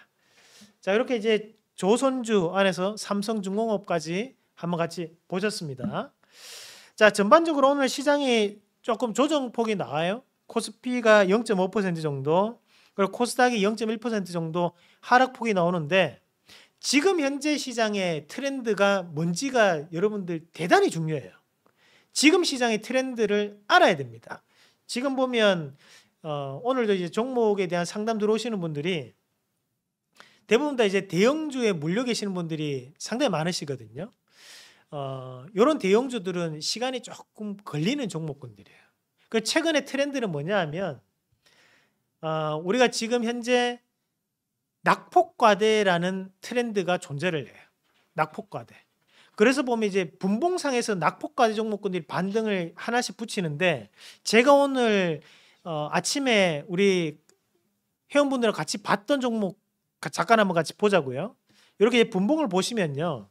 자, 이렇게 이제 조선주 안에서 삼성중공업까지 한번 같이 보셨습니다. 자, 전반적으로 오늘 시장이 조금 조정폭이 나와요. 코스피가 0.5% 정도, 그리고 코스닥이 0.1% 정도 하락폭이 나오는데 지금 현재 시장의 트렌드가 뭔지가 여러분들 대단히 중요해요. 지금 시장의 트렌드를 알아야 됩니다. 지금 보면 어, 오늘도 이제 종목에 대한 상담 들어오시는 분들이 대부분 다 이제 대형주에 물려 계시는 분들이 상당히 많으시거든요. 어, 이런 대형주들은 시간이 조금 걸리는 종목군들이에요. 그 최근의 트렌드는 뭐냐하면 어, 우리가 지금 현재 낙폭과대라는 트렌드가 존재를 해요. 낙폭과대. 그래서 보면 이제 분봉상에서 낙폭과대 종목군들이 반등을 하나씩 붙이는데 제가 오늘 어, 아침에 우리 회원분들과 같이 봤던 종목 잠깐 한번 같이 보자고요. 이렇게 분봉을 보시면요.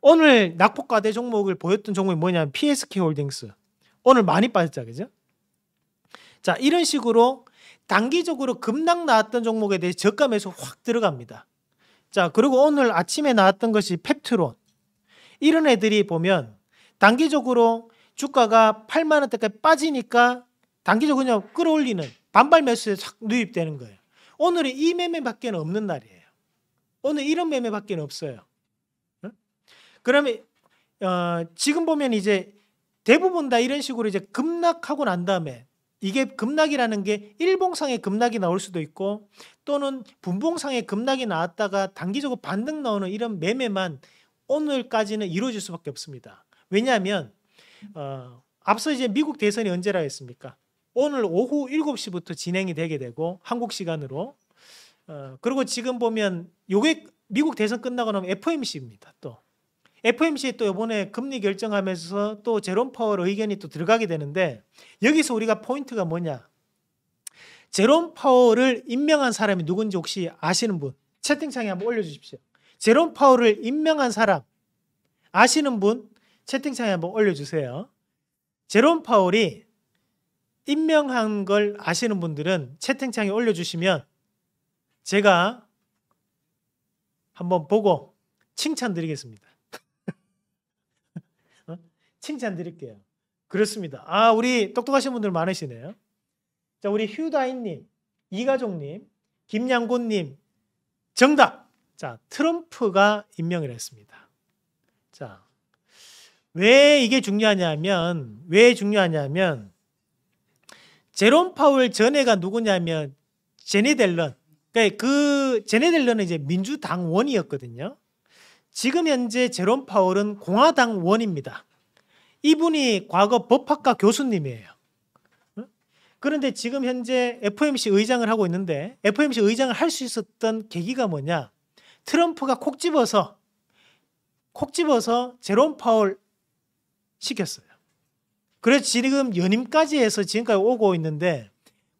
오늘 낙폭과대 종목을 보였던 종목이 뭐냐면 PSK 홀딩스. 오늘 많이 빠졌죠. 그죠? 자, 이런 식으로 단기적으로 급락 나왔던 종목에 대해 저가 매수 확 들어갑니다. 자, 그리고 오늘 아침에 나왔던 것이 펩트론. 이런 애들이 보면 단기적으로 주가가 8만 원대까지 빠지니까 단기적으로 그냥 끌어올리는 반발 매수에 착 누입되는 거예요. 오늘은 이 매매밖에 없는 날이에요. 오늘 이런 매매밖에 없어요. 그러면 어, 지금 보면 이제 대부분 다 이런 식으로 이제 급락하고 난 다음에 이게 급락이라는 게 일봉상의 급락이 나올 수도 있고 또는 분봉상의 급락이 나왔다가 단기적으로 반등 나오는 이런 매매만 오늘까지는 이루어질 수밖에 없습니다. 왜냐하면 어, 앞서 이제 미국 대선이 언제라 했습니까? 오늘 오후 7시부터 진행이 되게 되고 한국 시간으로 어, 그리고 지금 보면 요게 미국 대선 끝나고 나면 FMC입니다. o 또 FMC 또 이번에 금리 결정하면서 또 제롬 파월 의견이 또 들어가게 되는데 여기서 우리가 포인트가 뭐냐? 제롬 파월을 임명한 사람이 누군지 혹시 아시는 분 채팅창에 한번 올려주십시오. 제롬 파울을 임명한 사람 아시는 분 채팅창에 한번 올려주세요. 제롬 파울이 임명한 걸 아시는 분들은 채팅창에 올려주시면 제가 한번 보고 칭찬 드리겠습니다. 어? 칭찬 드릴게요. 그렇습니다. 아, 우리 똑똑하신 분들 많으시네요. 자, 우리 휴다인님, 이가족님, 김양곤님, 정답! 자, 트럼프가 임명을 했습니다. 자, 왜 이게 중요하냐면, 왜 중요하냐면, 제롬 파월 전에가 누구냐면, 제네델런. 그러니까 그 제네델런은 이제 민주당원이었거든요. 지금 현재 제롬 파월은 공화당원입니다. 이분이 과거 법학과 교수님이에요. 그런데 지금 현재 f m c 의장을 하고 있는데 f m c 의장을 할 수 있었던 계기가 뭐냐? 트럼프가 콕 집어서 콕 집어서 제롬 파월 시켰어요. 그래서 지금 연임까지 해서 지금까지 오고 있는데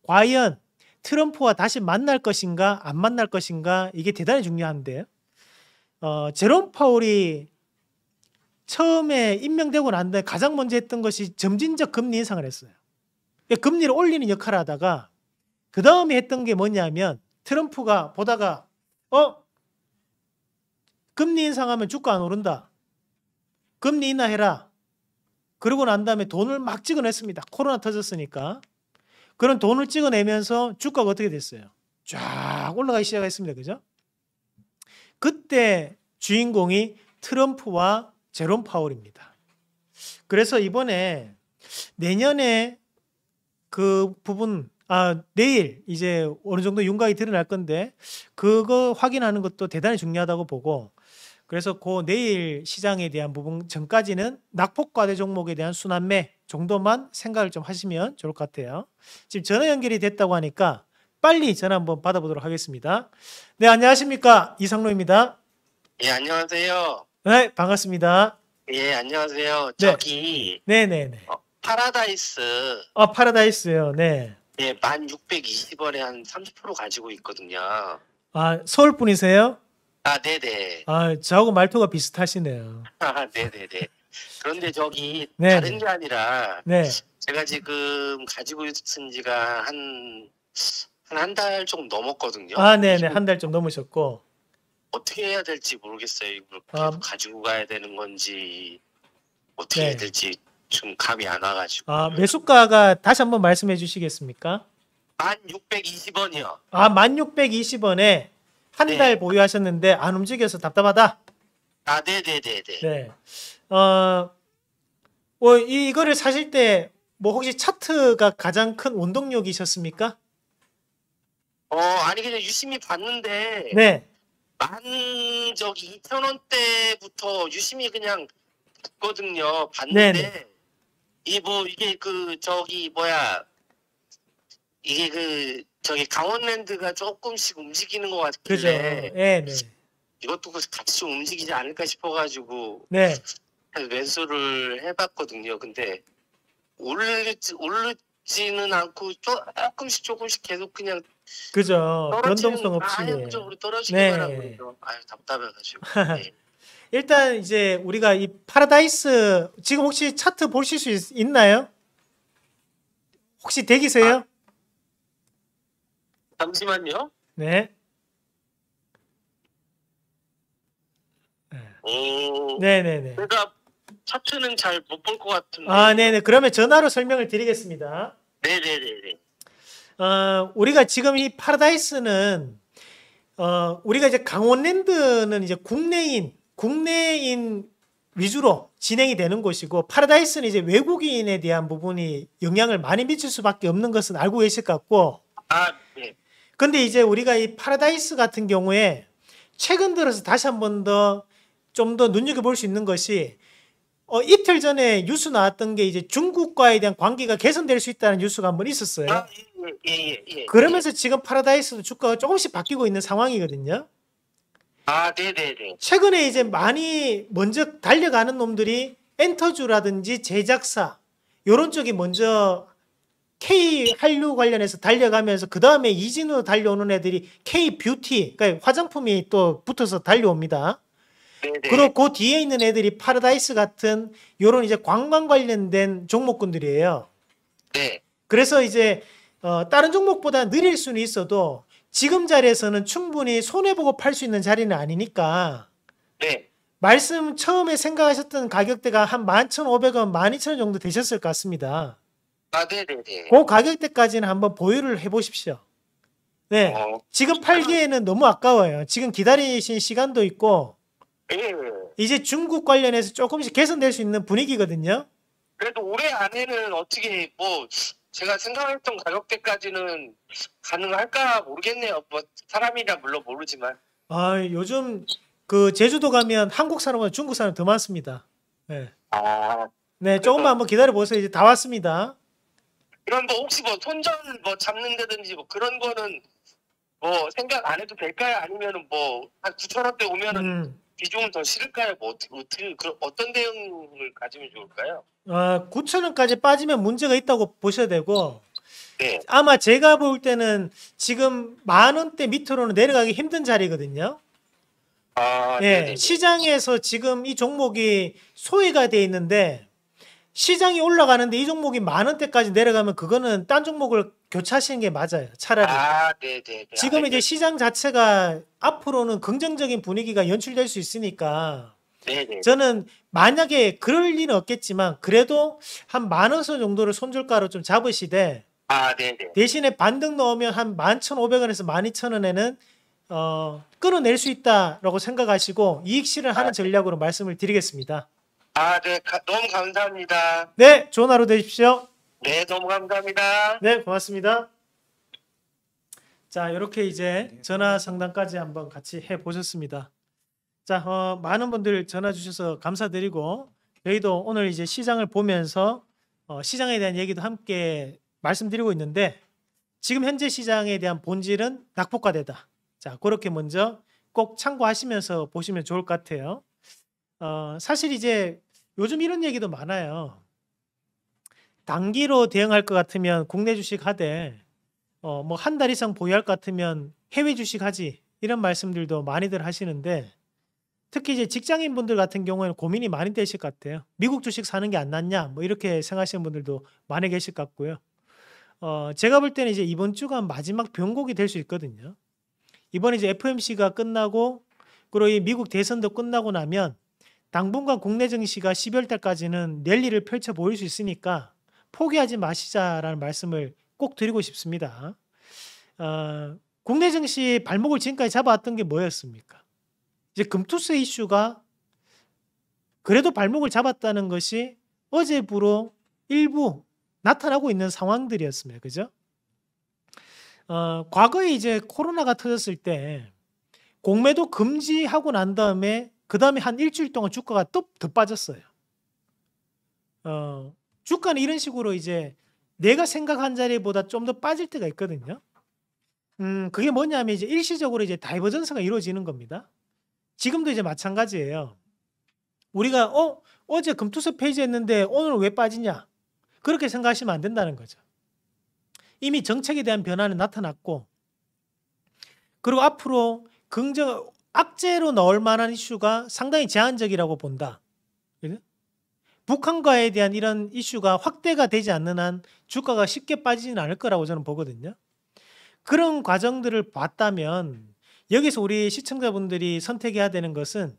과연 트럼프와 다시 만날 것인가 안 만날 것인가 이게 대단히 중요한데 어, 제롬 파월이 처음에 임명되고 난 다음에 가장 먼저 했던 것이 점진적 금리 인상을 했어요. 그러니까 금리를 올리는 역할을 하다가 그 다음에 했던 게 뭐냐면 트럼프가 보다가 어 금리 인상하면 주가 안 오른다. 금리 인하해라. 그러고 난 다음에 돈을 막 찍어냈습니다. 코로나 터졌으니까. 그런 돈을 찍어내면서 주가가 어떻게 됐어요? 쫙 올라가기 시작했습니다. 그죠? 그때 주인공이 트럼프와 제롬 파월입니다. 그래서 이번에 내년에 그 부분 아 내일 이제 어느 정도 윤곽이 드러날 건데 그거 확인하는 것도 대단히 중요하다고 보고 그래서 그 내일 시장에 대한 부분 전까지는 낙폭과대 종목에 대한 순환매 정도만 생각을 좀 하시면 좋을 것 같아요. 지금 전화 연결이 됐다고 하니까 빨리 전화 한번 받아보도록 하겠습니다. 네, 안녕하십니까. 이상로입니다. 예, 안녕하세요. 네, 반갑습니다. 예, 안녕하세요. 네. 저기 네네네. 어, 파라다이스. 어, 파라다이스요. 네. 예, 1620원에 한 30% 가지고 있거든요. 아, 서울 분이세요? 아, 네네. 아, 저하고 말투가 비슷하시네요. 아, 네네네. 그런데 저기 네. 다른 네. 게 아니라 네. 제가 지금 가지고 있은 지가 한한 달 좀 넘었거든요. 아, 네네. 네. 한 달 좀 넘으셨고. 어떻게 해야 될지 모르겠어요. 이걸 아. 가지고 가야 되는 건지 어떻게 네. 해야 될지 좀 감이 안 와가지고. 아, 매수가가 다시 한번 말씀해 주시겠습니까? 1620원이요. 아, 1620원에 한달 네. 보유하셨는데 안 움직여서 답답하다. 아, 네네네네. 네. 어, 뭐, 이, 이거를 사실 때, 뭐, 혹시 차트가 가장 큰 원동력이셨습니까? 어, 아니, 그냥 유심히 봤는데. 네. 만, 저기, 2 0원대부터 유심히 그냥 봤거든요. 봤는데. 이, 뭐, 이게 그, 저기, 뭐야. 이게 그, 저기 강원랜드가 조금씩 움직이는 것 같길래 네, 예, 네. 이것도 같이 움직이지 않을까 싶어가지고 네. 매수를 해봤거든요. 근데 오르지 오르지는 않고 조금씩 조금씩 계속 그냥 그죠 변동성 없이 아형적으로 떨어지기만 하고 네. 아유 답답해가지고 네. 일단 이제 우리가 이 파라다이스 지금 혹시 차트 보실 수 있, 나요 혹시 대기세요? 아. 잠시만요. 네. 네. 오. 네네네. 제가 차트는 잘 못 볼 것 같은데. 아, 네네. 그러면 전화로 설명을 드리겠습니다. 네네네 어, 우리가 지금 이 파라다이스는 어, 우리가 이제 강원랜드는 이제 국내인 국내인 위주로 진행이 되는 곳이고 파라다이스는 이제 외국인에 대한 부분이 영향을 많이 미칠 수밖에 없는 것은 알고 계실 것 같고. 아, 네. 근데 이제 우리가 이 파라다이스 같은 경우에 최근 들어서 다시 한 번 더 좀더 더 눈여겨볼 수 있는 것이 어, 이틀 전에 뉴스 나왔던 게 이제 중국과에 대한 관계가 개선될 수 있다는 뉴스가 한 번 있었어요. 아, 예, 예, 예, 그러면서 지금 파라다이스도 주가가 조금씩 바뀌고 있는 상황이거든요. 아, 네네네. 최근에 이제 많이 먼저 달려가는 놈들이 엔터주라든지 제작사 요런 쪽이 먼저 K 한류 관련해서 달려가면서 그 다음에 이진우 달려오는 애들이 K 뷰티 그러니까 화장품이 또 붙어서 달려옵니다. 그리고 그 뒤에 있는 애들이 파라다이스 같은 요런 이제 관광 관련된 종목군들이에요. 네. 그래서 이제 어, 다른 종목보다 느릴 수는 있어도 지금 자리에서는 충분히 손해보고 팔 수 있는 자리는 아니니까 네. 말씀 처음에 생각하셨던 가격대가 한 11,500원, 12,000원 정도 되셨을 것 같습니다. 아, 네네네. 그 가격대까지는 한번 보유를 해보십시오. 네. 어, 지금 팔기에는 너무 아까워요. 지금 기다리신 시간도 있고, 예. 이제 중국 관련해서 조금씩 개선될 수 있는 분위기거든요. 그래도 올해 안에는 어떻게 뭐 제가 생각했던 가격대까지는 가능할까 모르겠네요. 뭐 사람이라 물론 모르지만. 아 요즘 그 제주도 가면 한국 사람보다 중국 사람 더 많습니다. 네. 아. 네 조금만 한번 기다려 보세요. 이제 다 왔습니다. 이런 거 혹시 뭐손전뭐 뭐 잡는다든지 뭐 그런 거는 뭐 생각 안 해도 될까요? 아니면은 뭐 한 9천 원대 오면은 음. 네. 비중을 더 실을까요? 뭐 어떻게, 어떻게 그 어떤 대응을 가지면 좋을까요? 아 9천 원까지 빠지면 문제가 있다고 보셔야 되고 네. 아마 제가 볼 때는 지금 만 원대 밑으로는 내려가기 힘든 자리거든요. 아, 네, 시장에서 지금 이 종목이 소외가 돼 있는데 시장이 올라가는데 이 종목이 만 원대까지 내려가면 그거는 딴 종목을 교차하시는 게 맞아요. 차라리. 아, 네, 네. 네. 지금 이제 시장 자체가 앞으로는 긍정적인 분위기가 연출될 수 있으니까. 네네. 네, 네. 저는 만약에 그럴 리는 없겠지만 그래도 한 만 원선 정도를 손절가로 좀 잡으시되 아, 대신에 반등 넣으면 한 만 천오백 원에서만 이천 원에는 어, 끊어낼 수 있다라고 생각하시고 이익 실현하는 아, 전략으로 말씀을 드리겠습니다. 아, 네, 가, 너무 감사합니다. 네, 좋은 하루 되십시오. 네, 너무 감사합니다. 네, 고맙습니다. 자, 이렇게 이제 전화 상담까지 한번 같이 해 보셨습니다. 자, 어, 많은 분들 전화 주셔서 감사드리고 저희도 오늘 이제 시장을 보면서 어, 시장에 대한 얘기도 함께 말씀드리고 있는데 지금 현재 시장에 대한 본질은 낙폭과대다. 자, 그렇게 먼저 꼭 참고하시면서 보시면 좋을 것 같아요. 어, 사실 이제 요즘 이런 얘기도 많아요. 단기로 대응할 것 같으면 국내 주식 하되 어, 뭐 한 달 이상 보유할 것 같으면 해외 주식 하지 이런 말씀들도 많이들 하시는데 특히 이제 직장인 분들 같은 경우에는 고민이 많이 되실 것 같아요. 미국 주식 사는 게 안 낫냐 뭐 이렇게 생각하시는 분들도 많이 계실 것 같고요. 어, 제가 볼 때는 이제 이번 주가 마지막 변곡이 될 수 있거든요. 이번에 이제 FMC가 끝나고 그리고 이 미국 대선도 끝나고 나면 당분간 국내 증시가 12월 달까지는 랠리를 펼쳐 보일 수 있으니까 포기하지 마시자라는 말씀을 꼭 드리고 싶습니다. 어, 국내 증시 발목을 지금까지 잡아왔던 게 뭐였습니까? 이제 금투스 이슈가 그래도 발목을 잡았다는 것이 어제부로 일부 나타나고 있는 상황들이었습니다. 그죠? 어, 과거에 이제 코로나가 터졌을 때 공매도 금지하고 난 다음에 그 다음에 한 일주일 동안 주가가 또 더 빠졌어요. 어, 주가는 이런 식으로 이제 내가 생각한 자리보다 좀 더 빠질 때가 있거든요. 음, 그게 뭐냐면 이제 일시적으로 이제 다이버전스가 이루어지는 겁니다. 지금도 이제 마찬가지예요. 우리가 어 어제 금투스 페이지 했는데 오늘 왜 빠지냐 그렇게 생각하시면 안 된다는 거죠. 이미 정책에 대한 변화는 나타났고 그리고 앞으로 긍정 악재로 넣을 만한 이슈가 상당히 제한적이라고 본다. 예? 북한과에 대한 이런 이슈가 확대가 되지 않는 한 주가가 쉽게 빠지진 않을 거라고 저는 보거든요. 그런 과정들을 봤다면 여기서 우리 시청자분들이 선택해야 되는 것은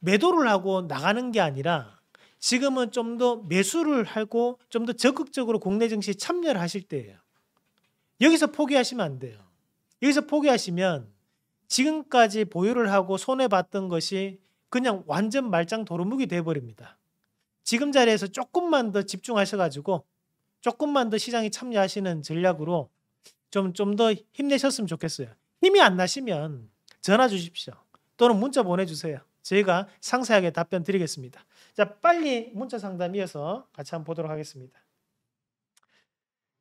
매도를 하고 나가는 게 아니라 지금은 좀 더 매수를 하고 좀 더 적극적으로 국내 증시에 참여를 하실 때예요. 여기서 포기하시면 안 돼요. 여기서 포기하시면 지금까지 보유를 하고 손해봤던 것이 그냥 완전 말짱 도루묵이 돼버립니다. 지금 자리에서 조금만 더 집중하셔가지고 조금만 더 시장에 참여하시는 전략으로 좀 좀 더 힘내셨으면 좋겠어요. 힘이 안 나시면 전화 주십시오. 또는 문자 보내주세요. 저희가 상세하게 답변 드리겠습니다. 자, 빨리 문자 상담 이어서 같이 한번 보도록 하겠습니다.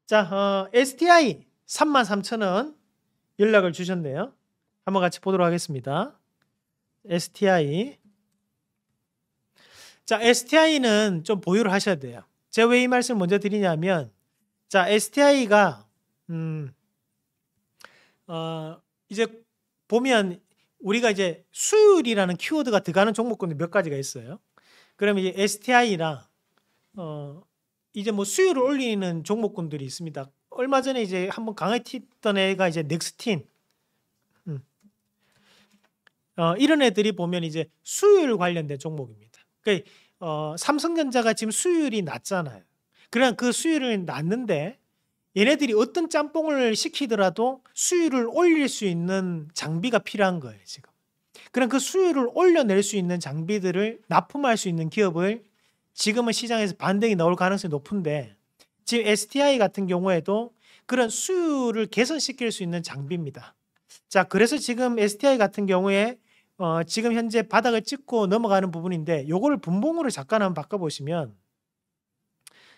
자, 어, STI 33,000원 연락을 주셨네요. 한번 같이 보도록 하겠습니다. STI 자, STI는 좀 보유를 하셔야 돼요. 제가 왜 이 말씀을 먼저 드리냐면 자, STI가 음, 어, 이제 보면 우리가 이제 수율이라는 키워드가 들어가는 종목군이 몇 가지가 있어요. 그러면 이제 STI랑 어, 이제 뭐 수율을 올리는 종목군들이 있습니다. 얼마 전에 이제 한번 강하게 던 애가 이제 넥스틴 어, 이런 애들이 보면 이제 수율 관련된 종목입니다. 그러니까 어, 삼성전자가 지금 수율이 낮잖아요. 그러나 그러니까 그 수율을 낮는데 얘네들이 어떤 짬뽕을 시키더라도 수율을 올릴 수 있는 장비가 필요한 거예요, 지금. 그럼 그 수율을 올려낼 수 있는 장비들을 납품할 수 있는 기업을 지금은 시장에서 반등이 나올 가능성이 높은데 지금 STI 같은 경우에도 그런 수율을 개선시킬 수 있는 장비입니다. 자, 그래서 지금 STI 같은 경우에 어, 지금 현재 바닥을 찍고 넘어가는 부분인데 요거를 분봉으로 잠깐 한번 바꿔보시면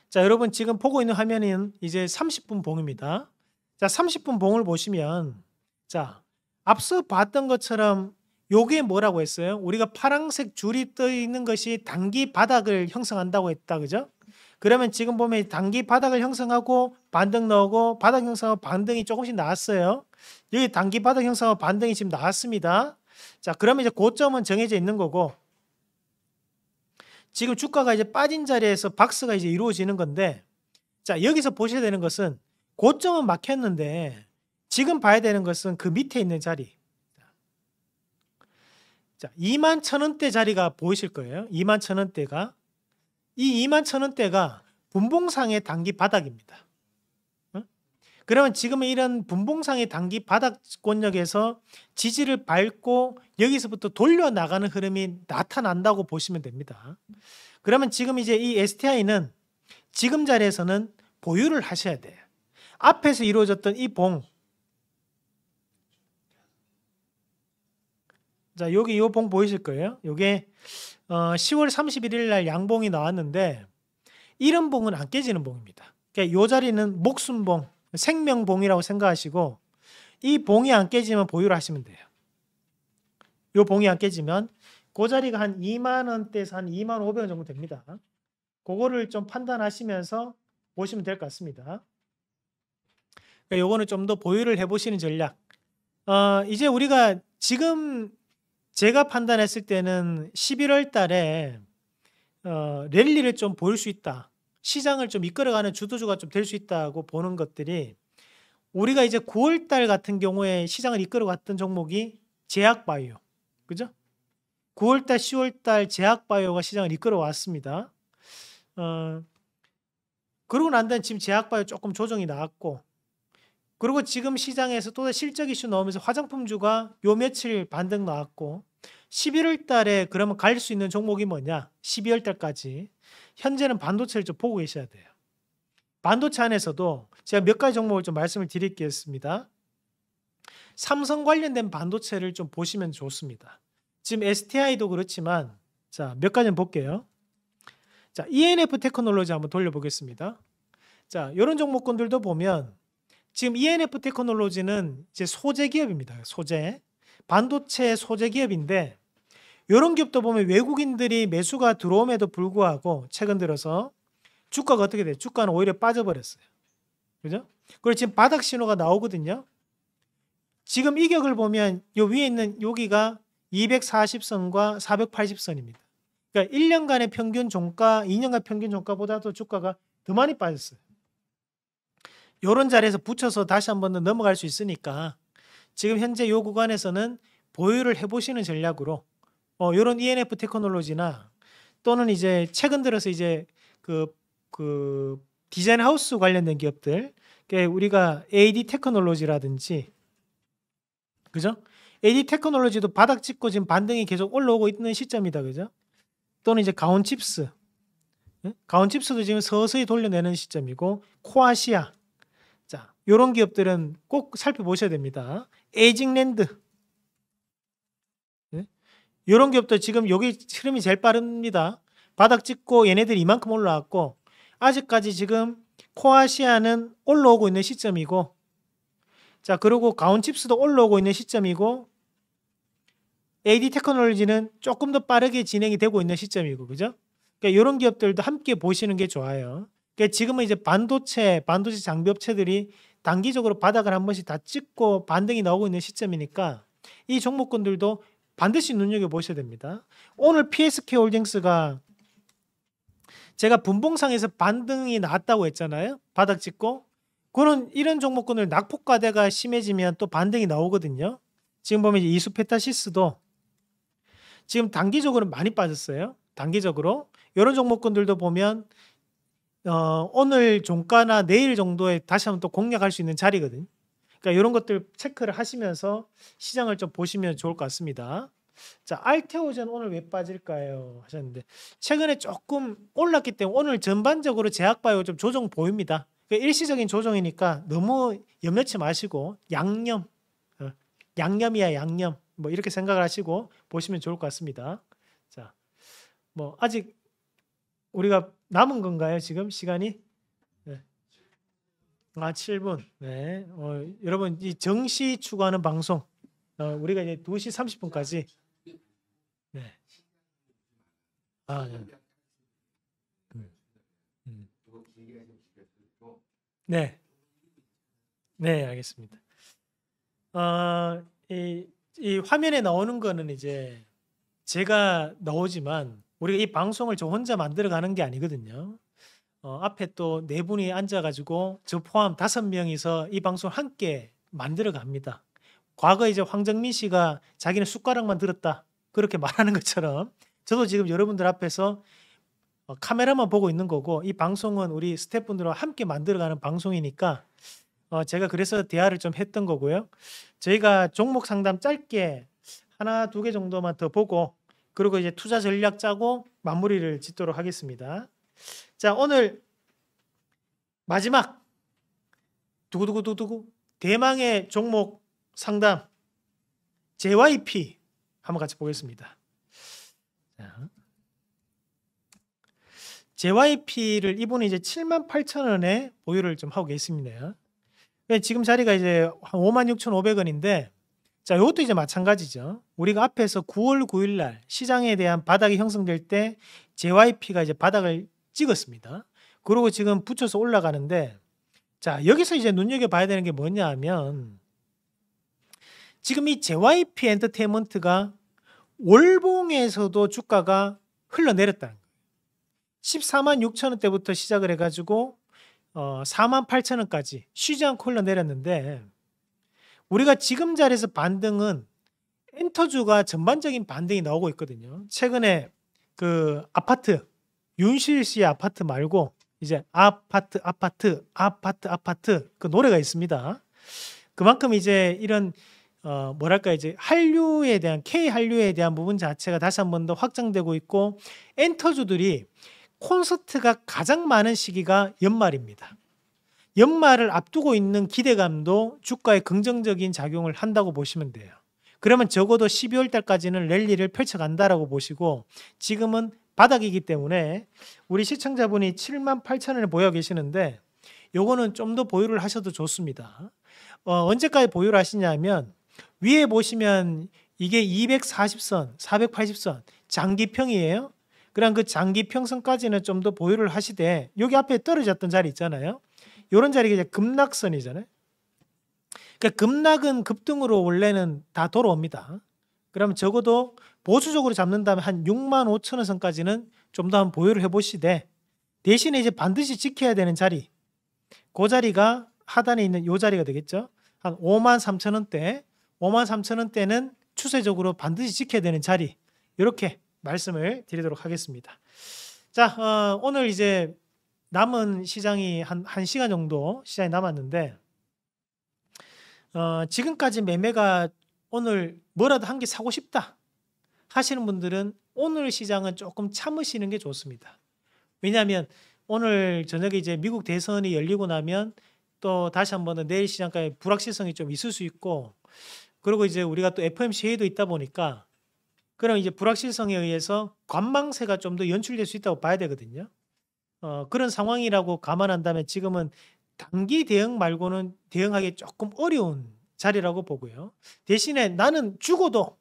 자, 여러분 지금 보고 있는 화면은 이제 30분 봉입니다. 자, 30분 봉을 보시면 자, 앞서 봤던 것처럼 요게 뭐라고 했어요? 우리가 파란색 줄이 떠 있는 것이 단기 바닥을 형성한다고 했다. 그죠? 그러면 지금 보면 단기 바닥을 형성하고 반등 넣오고 바닥 형성하고 반등이 조금씩 나왔어요. 여기 단기 바닥 형성하고 반등이 지금 나왔습니다. 자, 그러면 이제 고점은 정해져 있는 거고 지금 주가가 이제 빠진 자리에서 박스가 이제 이루어지는 건데 자, 여기서 보셔야 되는 것은 고점은 막혔는데 지금 봐야 되는 것은 그 밑에 있는 자리. 자, 2만 0원대 자리가 보이실 거예요. 2만 0원대가 이 2만 천 원대가 분봉상의 단기 바닥입니다. 그러면 지금 이런 분봉상의 단기 바닥 권역에서 지지를 밟고 여기서부터 돌려 나가는 흐름이 나타난다고 보시면 됩니다. 그러면 지금 이제 이 STI는 지금 자리에서는 보유를 하셔야 돼요. 앞에서 이루어졌던 이 봉. 자, 여기 이 봉 보이실 거예요. 요게 어, 10월 31일 날 양봉이 나왔는데 이런 봉은 안 깨지는 봉입니다. 그러니까 이 자리는 목숨봉, 생명봉이라고 생각하시고 이 봉이 안 깨지면 보유를 하시면 돼요. 이 봉이 안 깨지면 그 자리가 한 2만 원대에서 한 2만 5백 원 정도 됩니다. 그거를 좀 판단하시면서 보시면 될 것 같습니다. 그러니까 요거는 좀 더 보유를 해보시는 전략. 어, 이제 우리가 지금 제가 판단했을 때는 11월 달에 어, 랠리를 좀 보일 수 있다. 시장을 좀 이끌어가는 주도주가 좀 될 수 있다고 보는 것들이 우리가 이제 9월 달 같은 경우에 시장을 이끌어갔던 종목이 제약바이오. 그죠? 9월 달, 10월 달 제약바이오가 시장을 이끌어왔습니다. 어, 그러고 난 다음에 지금 제약바이오 조금 조정이 나왔고 그리고 지금 시장에서 또 실적 이슈 나오면서 화장품주가 요 며칠 반등 나왔고 11월 달에 그러면 갈 수 있는 종목이 뭐냐? 12월 달까지 현재는 반도체를 좀 보고 계셔야 돼요. 반도체 안에서도 제가 몇 가지 종목을 좀 말씀을 드릴겠습니다. 삼성 관련된 반도체를 좀 보시면 좋습니다. 지금 STI도 그렇지만 자, 몇 가지는 볼게요. 자, ENF 테크놀로지 한번 돌려보겠습니다. 자, 이런 종목들도 보면 지금 ENF 테크놀로지는 이제 소재 기업입니다. 소재. 반도체 소재 기업인데 이런 기업도 보면 외국인들이 매수가 들어옴에도 불구하고 최근 들어서 주가가 어떻게 돼요? 주가는 오히려 빠져버렸어요. 그죠? 그리고 지금 바닥 신호가 나오거든요. 지금 이 격을 보면 요 위에 있는 여기가 240선과 480선입니다. 그러니까 1년간의 평균 종가, 2년간 평균 종가보다도 주가가 더 많이 빠졌어요. 요런 자리에서 붙여서 다시 한 번 더 넘어갈 수 있으니까 지금 현재 요 구간에서는 보유를 해보시는 전략으로 어, 요런 ENF 테크놀로지나 또는 이제 최근 들어서 이제 그, 그 디자인 하우스 관련된 기업들 우리가 AD 테크놀로지라든지 그죠? AD 테크놀로지도 바닥 찍고 지금 반등이 계속 올라오고 있는 시점이다. 그죠? 또는 이제 가온 칩스. 가온 칩스도 지금 서서히 돌려내는 시점이고 코아시아 이런 기업들은 꼭 살펴보셔야 됩니다. 에이징랜드 이런 예? 기업들 지금 여기 흐름이 제일 빠릅니다. 바닥 찍고 얘네들이 이만큼 올라왔고 아직까지 지금 코아시아는 올라오고 있는 시점이고 자 그리고 가온칩스도 올라오고 있는 시점이고 AD 테크놀로지는 조금 더 빠르게 진행이 되고 있는 시점이고 그죠? 그러니까 이런 기업들도 함께 보시는 게 좋아요. 그러니까 지금은 이제 반도체, 반도체 장비 업체들이 단기적으로 바닥을 한 번씩 다 찍고 반등이 나오고 있는 시점이니까 이 종목군들도 반드시 눈여겨 보셔야 됩니다. 오늘 PSK 홀딩스가 제가 분봉상에서 반등이 나왔다고 했잖아요. 바닥 찍고 그런 이런 종목군을 낙폭과대가 심해지면 또 반등이 나오거든요. 지금 보면 이수페타시스도 지금 단기적으로 많이 빠졌어요. 단기적으로 이런 종목군들도 보면 어, 오늘 종가나 내일 정도에 다시 한번 또 공략할 수 있는 자리거든. 그러니까 이런 것들 체크를 하시면서 시장을 좀 보시면 좋을 것 같습니다. 자, 알테오젠 오늘 왜 빠질까요? 하셨는데 최근에 조금 올랐기 때문에 오늘 전반적으로 제약바이오 좀 조정 보입니다. 그러니까 일시적인 조정이니까 너무 염려치 마시고 양념, 어, 양념이야 양념 뭐 이렇게 생각을 하시고 보시면 좋을 것 같습니다. 자, 뭐 아직 우리가 남은 건가요? 지금 시간이? 네. 아, 7분. 네. 어, 여러분 이 정시 추구하는 방송 어, 우리가 이제 2시 30분까지 네. 아, 네. 음. 음. 네. 네, 알겠습니다. 어, 이, 이 화면에 나오는 거는 이제 제가 나오지만 우리가 이 방송을 저 혼자 만들어가는 게 아니거든요. 어, 앞에 또 네 분이 앉아가지고 저 포함 다섯 명이서 이 방송 함께 만들어갑니다. 과거 이제 황정민 씨가 자기는 숟가락만 들었다 그렇게 말하는 것처럼 저도 지금 여러분들 앞에서 어, 카메라만 보고 있는 거고 이 방송은 우리 스태프분들과 함께 만들어가는 방송이니까 어, 제가 그래서 대화를 좀 했던 거고요. 저희가 종목 상담 짧게 하나 두 개 정도만 더 보고 그리고 이제 투자 전략 짜고 마무리를 짓도록 하겠습니다. 자, 오늘 마지막 두구두구두구 대망의 종목 상담 JYP 한번 같이 보겠습니다. JYP를 이분이 이제 7만 8천 원에 보유를 좀 하고 계십니다. 예, 지금 자리가 이제 한 5만 6천 5백 원인데 자, 이것도 이제 마찬가지죠. 우리가 앞에서 9월 9일 날 시장에 대한 바닥이 형성될 때 JYP가 이제 바닥을 찍었습니다. 그리고 지금 붙여서 올라가는데 자, 여기서 이제 눈여겨 봐야 되는 게 뭐냐 하면 지금 이 JYP 엔터테인먼트가 월봉에서도 주가가 흘러내렸다는 거예요. 14만 6천 원대부터 시작을 해가지고 어, 4만 8천 원까지 쉬지 않고 흘러내렸는데 우리가 지금 자리에서 반등은 엔터주가 전반적인 반등이 나오고 있거든요. 최근에 그 아파트 윤실 씨 아파트 말고 이제 아파트 아파트 아파트 아파트 그 노래가 있습니다. 그만큼 이제 이런 어 뭐랄까 이제 한류에 대한 K 한류에 대한 부분 자체가 다시 한 번 더 확장되고 있고 엔터주들이 콘서트가 가장 많은 시기가 연말입니다. 연말을 앞두고 있는 기대감도 주가에 긍정적인 작용을 한다고 보시면 돼요. 그러면 적어도 12월 달까지는 랠리를 펼쳐간다라고 보시고 지금은 바닥이기 때문에 우리 시청자분이 7만 8천을 보여 계시는데 요거는 좀 더 보유를 하셔도 좋습니다. 어, 언제까지 보유를 하시냐면 위에 보시면 이게 240선, 480선 장기평이에요. 그럼 그 장기평선까지는 좀 더 보유를 하시되 여기 앞에 떨어졌던 자리 있잖아요. 이런 자리가 이제 급락선이잖아요. 그러니까 급락은 급등으로 원래는 다 돌아옵니다. 그러면 적어도 보수적으로 잡는다면 한 6만 5천 원 선까지는 좀 더한 보유를 해보시되 대신에 이제 반드시 지켜야 되는 자리 그 자리가 하단에 있는 이 자리가 되겠죠. 한 5만 3천 원대 5만 3천 원대는 추세적으로 반드시 지켜야 되는 자리 이렇게 말씀을 드리도록 하겠습니다. 자 어, 오늘 이제 남은 시장이 한, 한 시간 정도 시장이 남았는데 어, 지금까지 매매가 오늘 뭐라도 한 개 사고 싶다 하시는 분들은 오늘 시장은 조금 참으시는 게 좋습니다. 왜냐하면 오늘 저녁에 이제 미국 대선이 열리고 나면 또 다시 한번 내일 시장까지 불확실성이 좀 있을 수 있고 그리고 이제 우리가 또 FOMC 회의도 있다 보니까 그럼 이제 불확실성에 의해서 관망세가 좀 더 연출될 수 있다고 봐야 되거든요. 어, 그런 상황이라고 감안한다면 지금은 단기 대응 말고는 대응하기 조금 어려운 자리라고 보고요. 대신에 나는 죽어도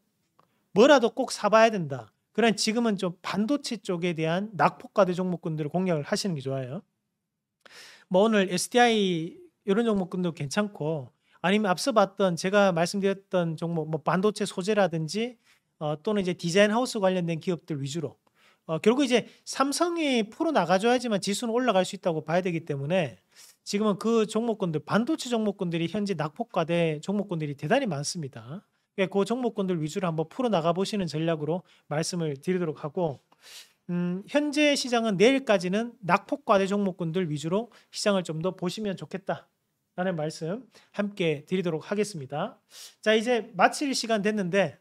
뭐라도 꼭 사봐야 된다. 그런 지금은 좀 반도체 쪽에 대한 낙폭과대 종목군들을 공략을 하시는 게 좋아요. 뭐 오늘 SDI 이런 종목군도 괜찮고 아니면 앞서 봤던 제가 말씀드렸던 종목 뭐 반도체 소재라든지 어, 또는 이제 디자인 하우스 관련된 기업들 위주로 어, 결국 이제 삼성이 풀어 나가줘야지만 지수는 올라갈 수 있다고 봐야 되기 때문에 지금은 그 종목군들 반도체 종목군들이 현재 낙폭과대 종목군들이 대단히 많습니다. 예, 그 종목군들 위주로 한번 풀어 나가 보시는 전략으로 말씀을 드리도록 하고 음, 현재 시장은 내일까지는 낙폭과대 종목군들 위주로 시장을 좀 더 보시면 좋겠다. 라는 말씀 함께 드리도록 하겠습니다. 자, 이제 마칠 시간 됐는데,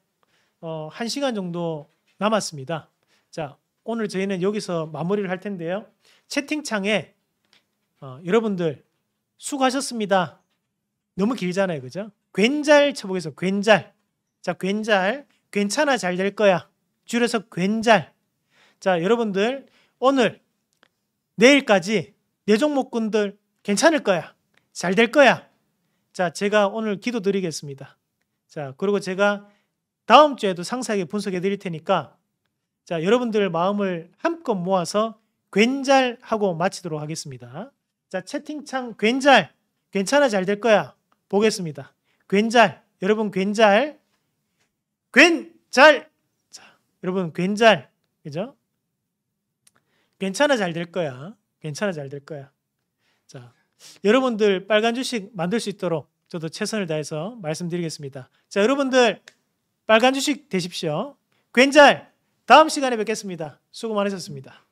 어, 1시간 정도 남았습니다. 자, 오늘 저희는 여기서 마무리를 할 텐데요. 채팅창에 어, 여러분들 수고하셨습니다. 너무 길잖아요. 그죠? 괜잘 쳐보겠습니 괜잘. 자, 괜잘. 괜찮아 잘 될 거야. 줄여서 괜잘. 자, 여러분들 오늘 내일까지 내 종목군들 괜찮을 거야. 잘 될 거야. 자, 제가 오늘 기도 드리겠습니다. 자, 그리고 제가 다음 주에도 상세하게 분석해 드릴 테니까 자, 여러분들 마음을 한껏 모아서 괜잘하고 마치도록 하겠습니다. 자, 채팅창 괜잘. 괜찮아 잘 될 거야. 보겠습니다. 괜잘. 여러분 괜잘. 괜잘. 자, 여러분 괜잘. 그죠? 괜찮아 잘 될 거야. 괜찮아 잘 될 거야. 자, 여러분들 빨간 주식 만들 수 있도록 저도 최선을 다해서 말씀드리겠습니다. 자, 여러분들 빨간 주식 되십시오. 괜잘. 다음 시간에 뵙겠습니다. 수고 많으셨습니다.